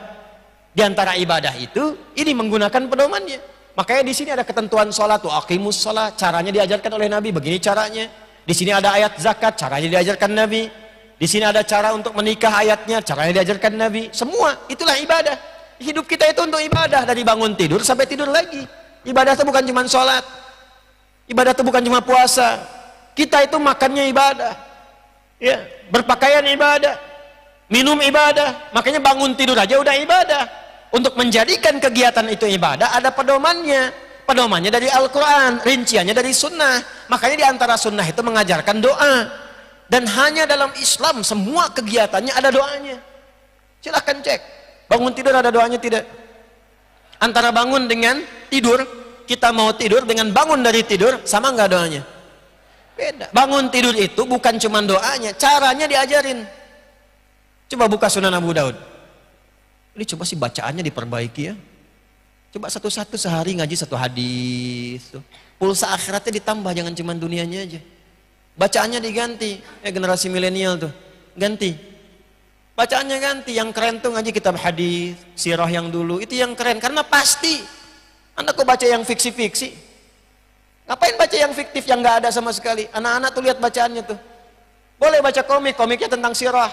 Speaker 1: Di antara ibadah itu, ini menggunakan pedomannya. Makanya di sini ada ketentuan sholat, akimus sholat. Caranya diajarkan oleh Nabi, begini caranya. Di sini ada ayat zakat, caranya diajarkan Nabi. Di sini ada cara untuk menikah ayatnya, caranya diajarkan Nabi. Semua itulah ibadah hidup kita itu untuk ibadah dari bangun tidur sampai tidur lagi ibadah itu bukan cuma sholat ibadah itu bukan cuma puasa kita itu makannya ibadah ya berpakaian ibadah minum ibadah makanya bangun tidur aja udah ibadah untuk menjadikan kegiatan itu ibadah ada pedomannya pedomannya dari Al-Quran rinciannya dari sunnah makanya diantara sunnah itu mengajarkan doa dan hanya dalam Islam semua kegiatannya ada doanya silahkan cek Bangun tidur ada doanya tidak? Antara bangun dengan tidur, kita mau tidur dengan bangun dari tidur, sama nggak doanya? Beda. Bangun tidur itu bukan cuma doanya, caranya diajarin. Coba buka Sunan Abu Daud. Ini coba sih bacaannya diperbaiki ya. Coba satu-satu sehari ngaji satu hadis. Tuh. Pulsa akhiratnya ditambah, jangan cuma dunianya aja. Bacaannya diganti. Eh generasi milenial tuh. Ganti Bacaannya ganti, yang keren tuh ngaji kitab hadis, sirah yang dulu, itu yang keren karena pasti. Anda kok baca yang fiksi-fiksi? Ngapain baca yang fiktif yang nggak ada sama sekali? Anak-anak tuh lihat bacaannya tuh. Boleh baca komik, komiknya tentang sirah.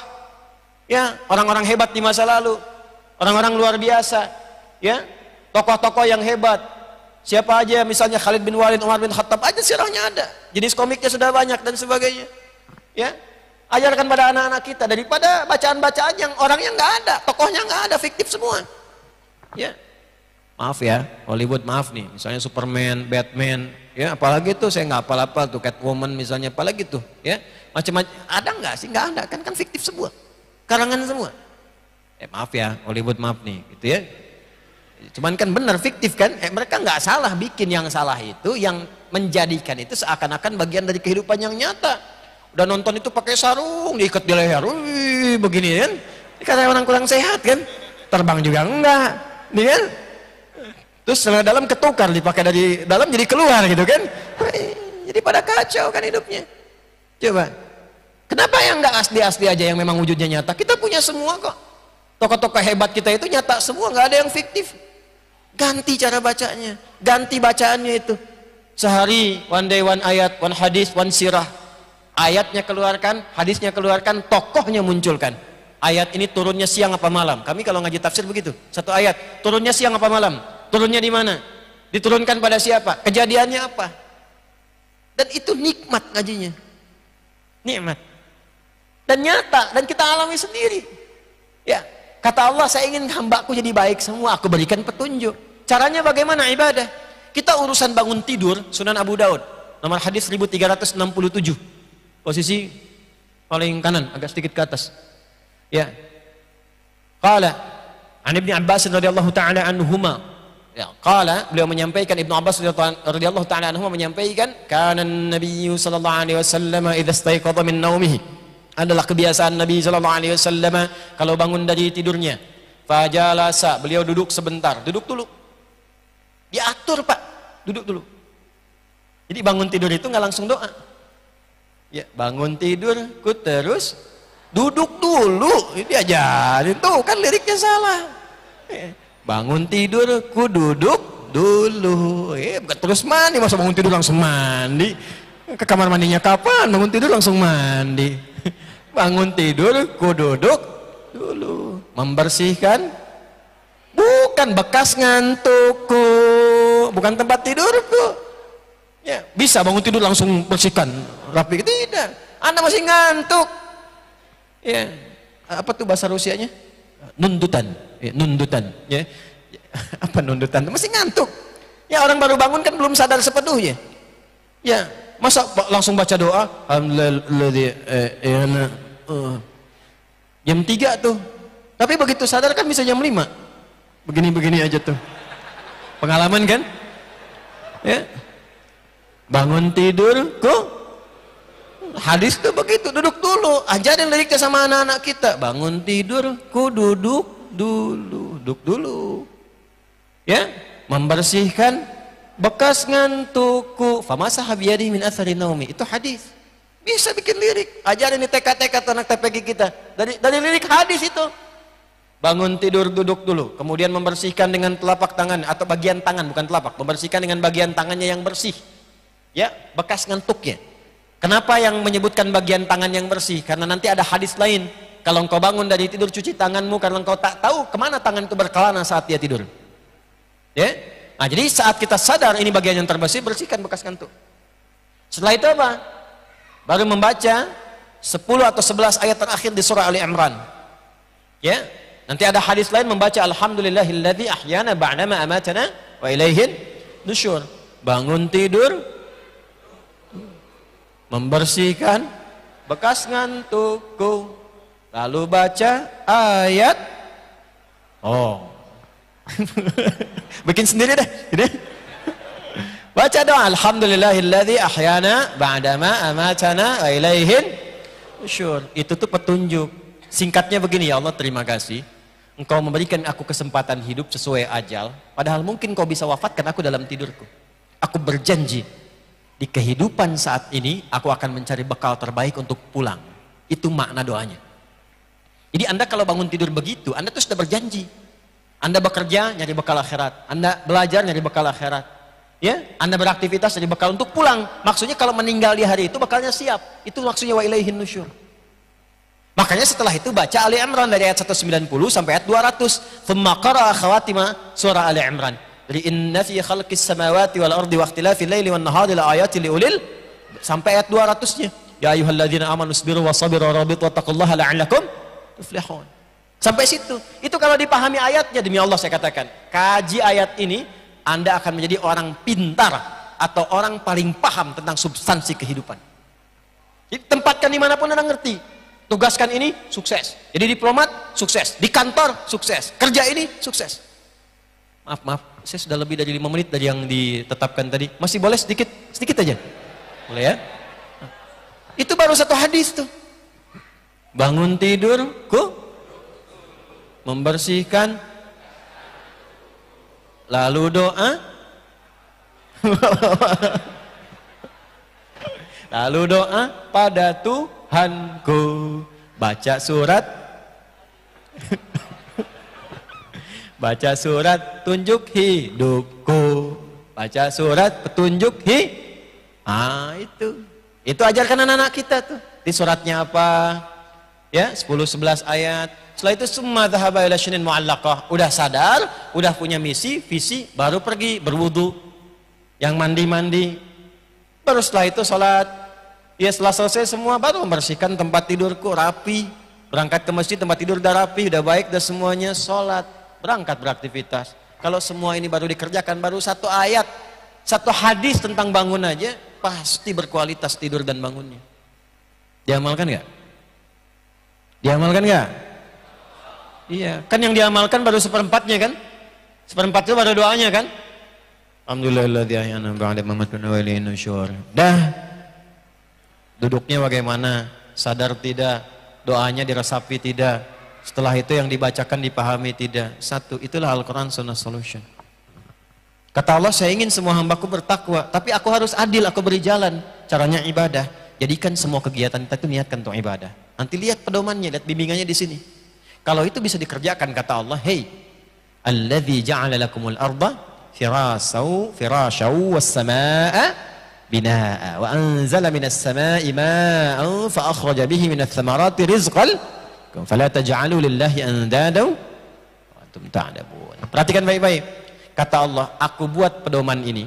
Speaker 1: Ya, orang-orang hebat di masa lalu, orang-orang luar biasa, ya, tokoh-tokoh yang hebat. Siapa aja misalnya Khalid bin Walid, Umar bin Khattab aja sirahnya ada. Jenis komiknya sudah banyak dan sebagainya. Ya, ajarkan pada anak-anak kita daripada bacaan-bacaan yang orangnya nggak ada, tokohnya nggak ada, fiktif semua. Ya, maaf ya Hollywood maaf nih, misalnya Superman, Batman, ya apalagi tuh saya nggak apa-apa tuh Catwoman misalnya, apalagi tuh, ya macam-macam ada nggak sih? Nggak ada kan kan fiktif semua, karangan semua. Eh maaf ya Hollywood maaf nih, gitu ya. Cuman kan benar fiktif kan, eh, mereka nggak salah bikin yang salah itu, yang menjadikan itu seakan-akan bagian dari kehidupan yang nyata udah nonton itu pakai sarung diikat di leher Wih, begini kan ini orang kurang sehat kan terbang juga enggak nih kan terus celana dalam ketukar dipakai dari dalam jadi keluar gitu kan jadi pada kacau kan hidupnya coba kenapa yang enggak asli-asli aja yang memang wujudnya nyata kita punya semua kok tokoh-tokoh hebat kita itu nyata semua nggak ada yang fiktif ganti cara bacanya ganti bacaannya itu sehari one day one ayat one hadis one sirah Ayatnya keluarkan, hadisnya keluarkan, tokohnya munculkan. Ayat ini turunnya siang apa malam? Kami kalau ngaji tafsir begitu. Satu ayat, turunnya siang apa malam? Turunnya di mana? Diturunkan pada siapa? Kejadiannya apa? Dan itu nikmat ngajinya. Nikmat. Dan nyata dan kita alami sendiri. Ya, kata Allah saya ingin hambaku jadi baik semua, aku berikan petunjuk. Caranya bagaimana ibadah? Kita urusan bangun tidur, Sunan Abu Daud, nomor hadis 1367 posisi paling kanan agak sedikit ke atas ya qala an ibni abbas radhiyallahu taala anhuma ya qala beliau menyampaikan ibnu abbas radhiyallahu taala anhuma menyampaikan kana nabi sallallahu alaihi wasallam idza istayqadha min naumihi adalah kebiasaan nabi sallallahu alaihi wasallam kalau bangun dari tidurnya fajalasa beliau duduk sebentar duduk dulu diatur pak duduk dulu jadi bangun tidur itu nggak langsung doa Ya, bangun tidur, ku terus duduk dulu. ini aja tuh kan liriknya salah. Ya, bangun tidur, ku duduk dulu. Ya, terus mandi, masa bangun tidur langsung mandi. Ke kamar mandinya kapan? Bangun tidur langsung mandi. Bangun tidur, ku duduk dulu. Membersihkan bukan bekas ngantukku, bukan tempat tidurku Ya, bisa bangun tidur langsung bersihkan rapi. Tidak. Anda masih ngantuk. Ya. Apa tuh bahasa Rusianya? Nundutan. Ya, nundutan, ya. Apa nundutan? Masih ngantuk. Ya orang baru bangun kan belum sadar sepenuhnya. Ya, masa langsung baca doa? Alhamdulillah eh, ya oh. jam 3 tuh. Tapi begitu sadar kan bisa jam 5. Begini-begini aja tuh. Pengalaman kan? Ya bangun tidur, ku hadis tuh begitu duduk dulu ajarin liriknya sama anak-anak kita bangun tidur ku duduk dulu duduk dulu ya membersihkan bekas ngantukku famasa habiyadi min athari naumi itu hadis bisa bikin lirik ajarin di TK-TK anak TPG kita dari dari lirik hadis itu bangun tidur duduk dulu kemudian membersihkan dengan telapak tangan atau bagian tangan bukan telapak membersihkan dengan bagian tangannya yang bersih ya bekas ngantuknya kenapa yang menyebutkan bagian tangan yang bersih karena nanti ada hadis lain kalau engkau bangun dari tidur cuci tanganmu karena engkau tak tahu kemana tangan itu berkelana saat dia tidur ya nah jadi saat kita sadar ini bagian yang terbersih bersihkan bekas ngantuk setelah itu apa baru membaca 10 atau 11 ayat terakhir di surah Ali Imran ya nanti ada hadis lain membaca alhamdulillahilladzi ahyana ba'dama amatana wa ilaihin nusyur bangun tidur membersihkan bekas ngantukku lalu baca ayat oh bikin sendiri deh ini baca doa alhamdulillahilladzi ahyana ba'dama amatana wa ilaihin syur itu tuh petunjuk singkatnya begini ya Allah terima kasih engkau memberikan aku kesempatan hidup sesuai ajal padahal mungkin kau bisa wafatkan aku dalam tidurku aku berjanji di kehidupan saat ini aku akan mencari bekal terbaik untuk pulang. Itu makna doanya. Jadi Anda kalau bangun tidur begitu, Anda tuh sudah berjanji. Anda bekerja nyari bekal akhirat, Anda belajar nyari bekal akhirat. Ya, Anda beraktivitas nyari bekal untuk pulang. Maksudnya kalau meninggal di hari itu bekalnya siap. Itu maksudnya wa ilaihin nusyur. Makanya setelah itu baca Ali Imran dari ayat 190 sampai ayat 200. Thumma qara'a khawatima surah Ali Imran. Li'inna fi khalqis samawati wal ardi wa ikhtilafil laili wan sampai ayat 200-nya. Ya ayyuhalladzina amanu sabiru wa sabiru rabitu wattaqullaha tuflihun. Sampai situ. Itu kalau dipahami ayatnya demi Allah saya katakan, kaji ayat ini Anda akan menjadi orang pintar atau orang paling paham tentang substansi kehidupan. Jadi, tempatkan dimanapun Anda ngerti. Tugaskan ini sukses. Jadi diplomat sukses, di kantor sukses, kerja ini sukses. Maaf, maaf. Saya sudah lebih dari lima menit dari yang ditetapkan tadi. Masih boleh sedikit, sedikit aja. Boleh ya? Itu baru satu hadis tuh. Bangun tidur, ku membersihkan lalu doa lalu doa pada Tuhanku baca surat Baca surat tunjuk hidupku. Baca surat petunjuk hi. Ah itu. Itu ajarkan anak-anak kita tuh. Di suratnya apa? Ya, 10 11 ayat. Setelah itu semua dhahaba ila syinin muallaqah. Udah sadar, udah punya misi, visi, baru pergi berwudu. Yang mandi-mandi. Baru setelah itu salat. Ya setelah selesai semua baru membersihkan tempat tidurku rapi. Berangkat ke masjid tempat tidur udah rapi, udah baik, udah semuanya salat berangkat beraktivitas. Kalau semua ini baru dikerjakan, baru satu ayat, satu hadis tentang bangun aja, pasti berkualitas tidur dan bangunnya. Diamalkan nggak? Diamalkan nggak? Iya, kan yang diamalkan baru seperempatnya kan? Seperempat itu baru doanya kan? Alhamdulillahilladzi Dah. Duduknya bagaimana? Sadar tidak? Doanya dirasapi tidak? Setelah itu yang dibacakan dipahami tidak. Satu, itulah Al-Quran Sunnah Solution. Kata Allah, saya ingin semua hambaku bertakwa, tapi aku harus adil, aku beri jalan. Caranya ibadah. Jadikan semua kegiatan kita itu niatkan untuk ibadah. Nanti lihat pedomannya, lihat bimbingannya di sini. Kalau itu bisa dikerjakan, kata Allah, Hei, Alladhi ja'ala lakumul arda firasau firasau wassama'a bina'a wa anzala minas sama'i ma'an fa akhraja bihi minas thamarati rizqal anfusakum fala taj'alu lillahi andada wa antum ta'lamun. Perhatikan baik-baik. Kata Allah, aku buat pedoman ini.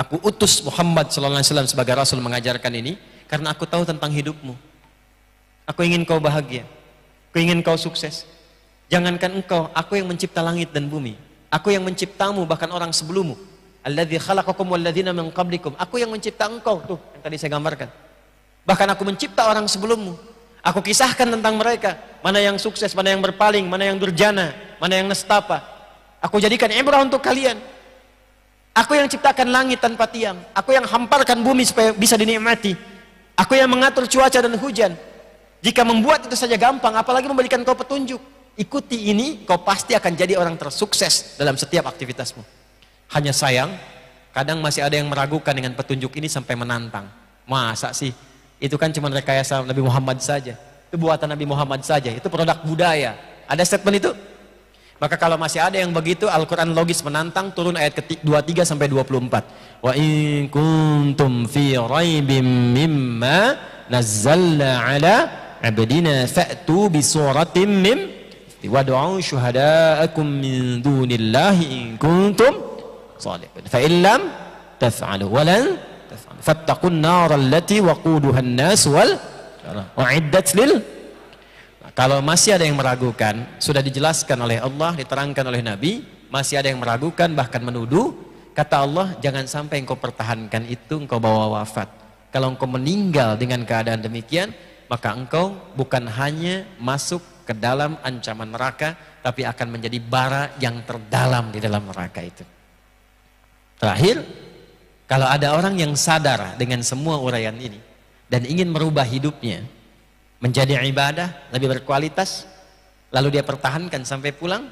Speaker 1: Aku utus Muhammad sallallahu alaihi wasallam sebagai rasul mengajarkan ini karena aku tahu tentang hidupmu. Aku ingin kau bahagia. Aku ingin kau sukses. Jangankan engkau, aku yang mencipta langit dan bumi. Aku yang menciptamu bahkan orang sebelummu. Alladzi khalaqakum walladzina min qablikum. Aku yang mencipta engkau tuh yang tadi saya gambarkan. Bahkan aku mencipta orang sebelummu Aku kisahkan tentang mereka, mana yang sukses, mana yang berpaling, mana yang durjana, mana yang nestapa. Aku jadikan ibrah untuk kalian. Aku yang ciptakan langit tanpa tiang. Aku yang hamparkan bumi supaya bisa dinikmati. Aku yang mengatur cuaca dan hujan. Jika membuat itu saja gampang, apalagi memberikan kau petunjuk. Ikuti ini, kau pasti akan jadi orang tersukses dalam setiap aktivitasmu. Hanya sayang, kadang masih ada yang meragukan dengan petunjuk ini sampai menantang. Masa sih itu kan cuma rekayasa Nabi Muhammad saja. Itu buatan Nabi Muhammad saja. Itu produk budaya. Ada statement itu? Maka kalau masih ada yang begitu, Al-Quran logis menantang turun ayat 23 sampai 24. Wa in kuntum fi raibim mimma nazzalna ala abdina fa'tu bi suratim mim wad'u syuhada'akum min dunillahi in kuntum salihin. Fa illam taf'alu walan fattaqun nar allati waquduhan nas wal uiddat lil kalau masih ada yang meragukan, sudah dijelaskan oleh Allah, diterangkan oleh Nabi, masih ada yang meragukan bahkan menuduh, kata Allah, jangan sampai engkau pertahankan itu engkau bawa wafat. Kalau engkau meninggal dengan keadaan demikian, maka engkau bukan hanya masuk ke dalam ancaman neraka, tapi akan menjadi bara yang terdalam di dalam neraka itu. Terakhir, kalau ada orang yang sadar dengan semua uraian ini dan ingin merubah hidupnya menjadi ibadah lebih berkualitas, lalu dia pertahankan sampai pulang,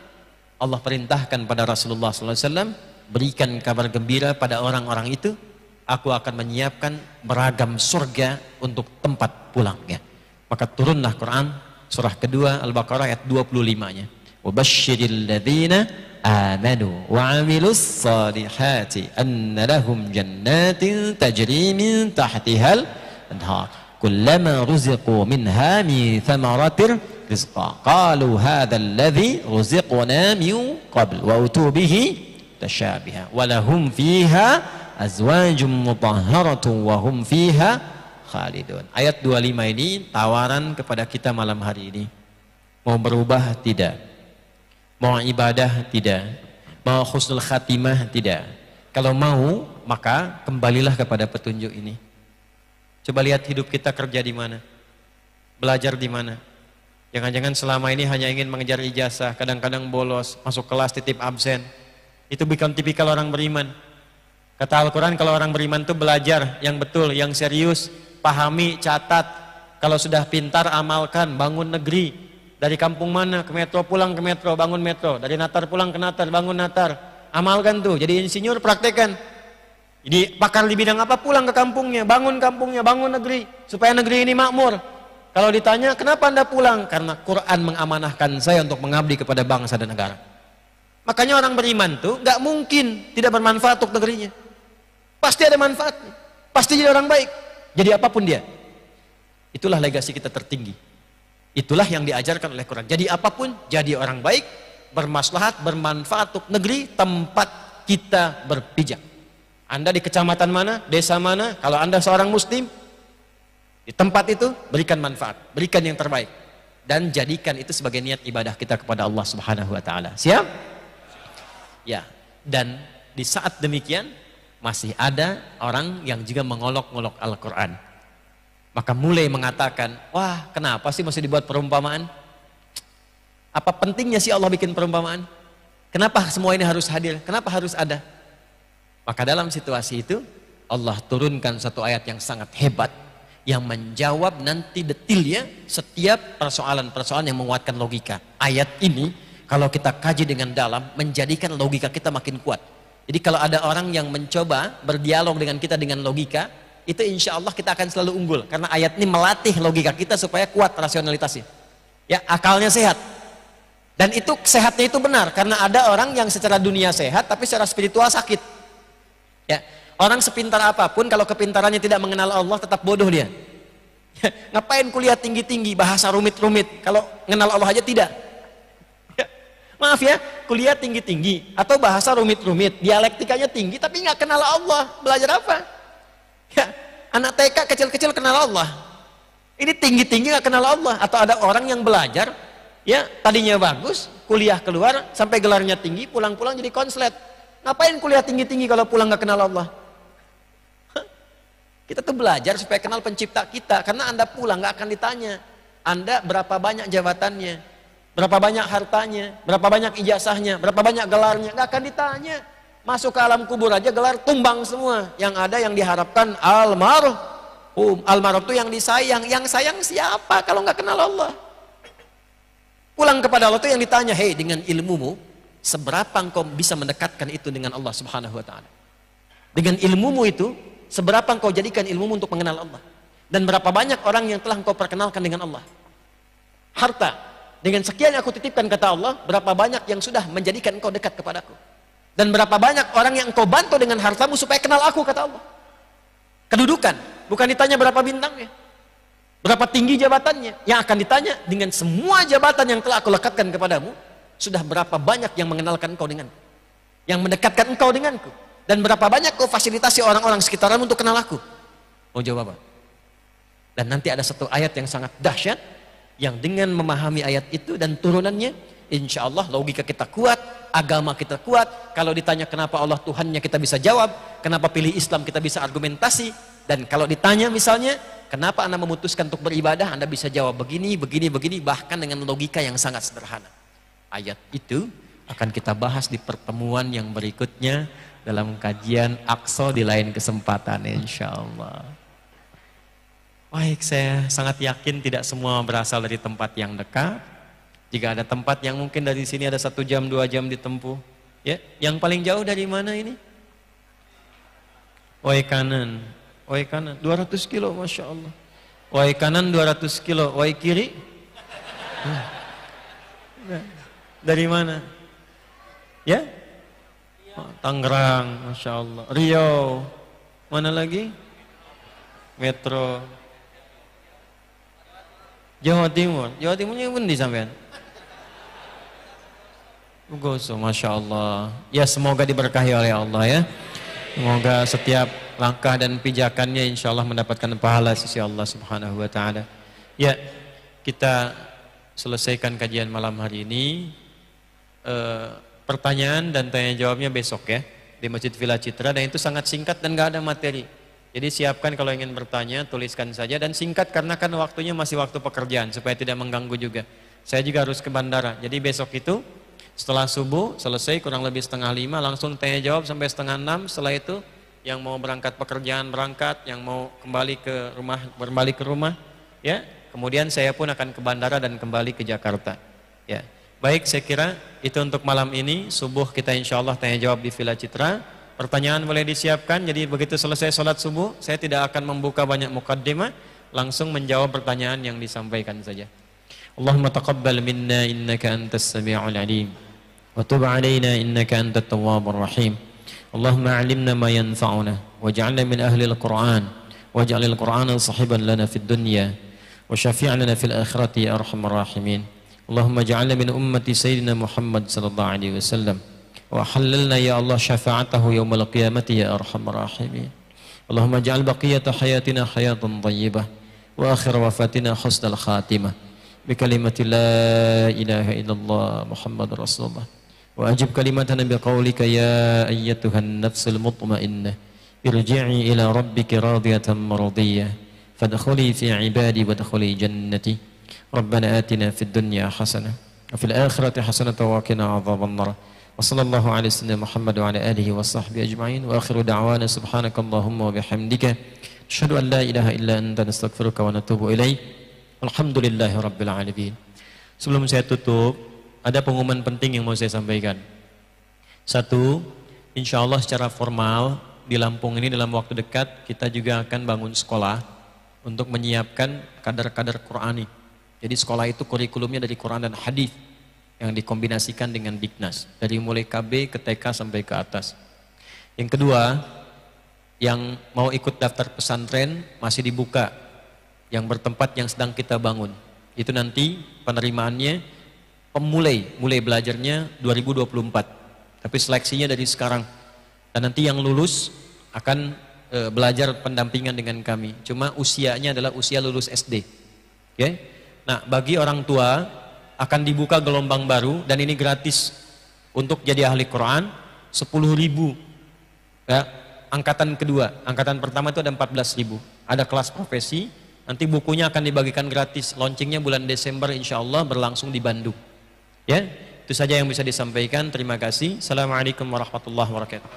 Speaker 1: Allah perintahkan pada Rasulullah SAW, berikan kabar gembira pada orang-orang itu, aku akan menyiapkan beragam surga untuk tempat pulangnya. Maka turunlah Quran surah kedua Al-Baqarah ayat 25-nya. Wabashiril ladina amanu wa amilus salihati anna lahum jannatin tajri min tahtihal anhar kullama ruziqu minha min thamaratir rizqa qalu hadha alladhi ruziqna min qabl wa utu bihi tashabiha wa lahum fiha azwajum mutahharatun wa hum fiha khalidun ayat 25 ini tawaran kepada kita malam hari ini mau berubah tidak Mau ibadah? Tidak. Mau khusnul khatimah? Tidak. Kalau mau, maka kembalilah kepada petunjuk ini. Coba lihat hidup kita kerja di mana? Belajar di mana? Jangan-jangan selama ini hanya ingin mengejar ijazah, kadang-kadang bolos, masuk kelas titip absen. Itu bukan tipikal orang beriman. Kata Al-Quran kalau orang beriman itu belajar yang betul, yang serius, pahami, catat. Kalau sudah pintar, amalkan, bangun negeri, dari kampung mana ke metro, pulang ke metro, bangun metro. Dari Natar pulang ke Natar, bangun Natar. Amalkan tuh, jadi insinyur praktekkan. Jadi pakar di bidang apa pulang ke kampungnya, bangun kampungnya, bangun negeri supaya negeri ini makmur. Kalau ditanya kenapa anda pulang? Karena Quran mengamanahkan saya untuk mengabdi kepada bangsa dan negara. Makanya orang beriman tuh nggak mungkin tidak bermanfaat untuk negerinya. Pasti ada manfaatnya. Pasti jadi orang baik. Jadi apapun dia. Itulah legasi kita tertinggi. Itulah yang diajarkan oleh Quran. Jadi apapun, jadi orang baik, bermaslahat, bermanfaat untuk negeri, tempat kita berpijak. Anda di kecamatan mana, desa mana, kalau Anda seorang muslim, di tempat itu berikan manfaat, berikan yang terbaik dan jadikan itu sebagai niat ibadah kita kepada Allah Subhanahu wa taala. Siap? Ya. Dan di saat demikian masih ada orang yang juga mengolok-ngolok Al-Qur'an. Maka mulai mengatakan, wah kenapa sih masih dibuat perumpamaan? Apa pentingnya sih Allah bikin perumpamaan? Kenapa semua ini harus hadir? Kenapa harus ada? Maka dalam situasi itu Allah turunkan satu ayat yang sangat hebat yang menjawab nanti detilnya setiap persoalan-persoalan yang menguatkan logika. Ayat ini kalau kita kaji dengan dalam menjadikan logika kita makin kuat. Jadi kalau ada orang yang mencoba berdialog dengan kita dengan logika, itu insya Allah kita akan selalu unggul karena ayat ini melatih logika kita supaya kuat rasionalitasnya ya akalnya sehat dan itu sehatnya itu benar karena ada orang yang secara dunia sehat tapi secara spiritual sakit ya orang sepintar apapun kalau kepintarannya tidak mengenal Allah tetap bodoh dia ya, ngapain kuliah tinggi-tinggi bahasa rumit-rumit kalau mengenal Allah aja tidak ya, maaf ya kuliah tinggi-tinggi atau bahasa rumit-rumit dialektikanya tinggi tapi nggak kenal Allah belajar apa Ya, anak TK kecil-kecil kenal Allah. Ini tinggi-tinggi nggak kenal Allah. Atau ada orang yang belajar, ya tadinya bagus, kuliah keluar, sampai gelarnya tinggi, pulang-pulang jadi konslet. Ngapain kuliah tinggi-tinggi kalau pulang nggak kenal Allah? Kita tuh belajar supaya kenal pencipta kita. Karena Anda pulang nggak akan ditanya. Anda berapa banyak jabatannya? Berapa banyak hartanya? Berapa banyak ijazahnya? Berapa banyak gelarnya? Nggak akan ditanya. Masuk ke alam kubur aja gelar tumbang semua. Yang ada yang diharapkan almarhum. Um, almarhum itu yang disayang. Yang sayang siapa kalau nggak kenal Allah? Pulang kepada Allah itu yang ditanya, hei dengan ilmumu, seberapa engkau bisa mendekatkan itu dengan Allah Subhanahu Wa Taala? Dengan ilmumu itu, seberapa engkau jadikan ilmumu untuk mengenal Allah? Dan berapa banyak orang yang telah engkau perkenalkan dengan Allah? Harta, dengan sekian yang aku titipkan kata Allah, berapa banyak yang sudah menjadikan engkau dekat kepadaku? Dan berapa banyak orang yang engkau bantu dengan hartamu supaya kenal aku, kata Allah. Kedudukan, bukan ditanya berapa bintangnya. Berapa tinggi jabatannya. Yang akan ditanya dengan semua jabatan yang telah aku lekatkan kepadamu, sudah berapa banyak yang mengenalkan engkau dengan, Yang mendekatkan engkau denganku. Dan berapa banyak kau fasilitasi orang-orang sekitarmu untuk kenal aku. Mau jawab apa? Dan nanti ada satu ayat yang sangat dahsyat yang dengan memahami ayat itu dan turunannya Insya Allah logika kita kuat, agama kita kuat. Kalau ditanya kenapa Allah Tuhannya kita bisa jawab, kenapa pilih Islam kita bisa argumentasi. Dan kalau ditanya misalnya, kenapa Anda memutuskan untuk beribadah, Anda bisa jawab begini, begini, begini, bahkan dengan logika yang sangat sederhana. Ayat itu akan kita bahas di pertemuan yang berikutnya dalam kajian Akso di lain kesempatan insya Allah. Baik, saya sangat yakin tidak semua berasal dari tempat yang dekat. Jika ada tempat yang mungkin dari sini ada satu jam, dua jam ditempuh. Ya, yang paling jauh dari mana ini? Wai kanan, wai kanan, 200 kilo, masya Allah. Wai kanan 200 kilo, wai kiri. dari mana? Ya? Oh, Tangerang, masya Allah. Riau, mana lagi? Metro. Jawa Timur. Jawa Timurnya pun di sampean. Gusu, Masya Allah. Ya semoga diberkahi oleh Allah ya. Semoga setiap langkah dan pijakannya insya Allah mendapatkan pahala sisi Allah subhanahu wa ta'ala. Ya, kita selesaikan kajian malam hari ini. E, pertanyaan dan tanya jawabnya besok ya. Di Masjid Villa Citra dan itu sangat singkat dan gak ada materi. Jadi siapkan kalau ingin bertanya, tuliskan saja dan singkat karena kan waktunya masih waktu pekerjaan supaya tidak mengganggu juga. Saya juga harus ke bandara. Jadi besok itu setelah subuh selesai kurang lebih setengah lima langsung tanya jawab sampai setengah enam. Setelah itu yang mau berangkat pekerjaan berangkat, yang mau kembali ke rumah kembali ke rumah, ya. Kemudian saya pun akan ke bandara dan kembali ke Jakarta, ya. Baik, saya kira itu untuk malam ini. Subuh kita insya Allah tanya jawab di Villa Citra. Pertanyaan boleh disiapkan. Jadi begitu selesai sholat subuh, saya tidak akan membuka banyak mukaddimah, langsung menjawab pertanyaan yang disampaikan saja. Allahumma taqabbal minna innaka antas sami'ul alim. وتب علينا إنك أنت التواب الرحيم اللهم علمنا ما ينفعنا واجعلنا من أهل القرآن واجعل القرآن صاحبا لنا في الدنيا وشفيع لنا في الآخرة يا أرحم الراحمين اللهم اجعلنا من أمة سيدنا محمد صلى الله عليه وسلم وأحللنا يا الله شفاعته يوم القيامة يا أرحم الراحمين اللهم اجعل بقية حياتنا حياة طيبة وآخر وفاتنا حسن الخاتمة بكلمة لا إله إلا الله محمد رسول الله وأجب كلمتنا بقولك يا أيتها النفس المطمئنة ارجعي إلى ربك راضية مرضية فادخلي في عبادي وادخلي جنتي ربنا آتنا في الدنيا حسنة وفي الآخرة حسنة واقنا عذاب النار وصلى الله على سيدنا محمد وعلى آله وصحبه أجمعين وآخر دعوانا سبحانك اللهم وبحمدك أشهد أن لا إله إلا أنت نستغفرك ونتوب إليك Alhamdulillah Rabbil Alamin Sebelum saya tutup ada pengumuman penting yang mau saya sampaikan. Satu, insya Allah secara formal di Lampung ini dalam waktu dekat kita juga akan bangun sekolah untuk menyiapkan kader-kader Qurani. Jadi sekolah itu kurikulumnya dari Quran dan Hadis yang dikombinasikan dengan diknas dari mulai KB ke TK sampai ke atas. Yang kedua, yang mau ikut daftar pesantren masih dibuka yang bertempat yang sedang kita bangun. Itu nanti penerimaannya pemulai, mulai belajarnya 2024. Tapi seleksinya dari sekarang. Dan nanti yang lulus akan e, belajar pendampingan dengan kami. Cuma usianya adalah usia lulus SD. Oke. Okay? Nah, bagi orang tua akan dibuka gelombang baru dan ini gratis untuk jadi ahli Quran 10.000. Ya, angkatan kedua, angkatan pertama itu ada 14.000. Ada kelas profesi, nanti bukunya akan dibagikan gratis. Launchingnya bulan Desember insya Allah berlangsung di Bandung. Ya, itu saja yang bisa disampaikan. Terima kasih. Assalamualaikum warahmatullahi wabarakatuh.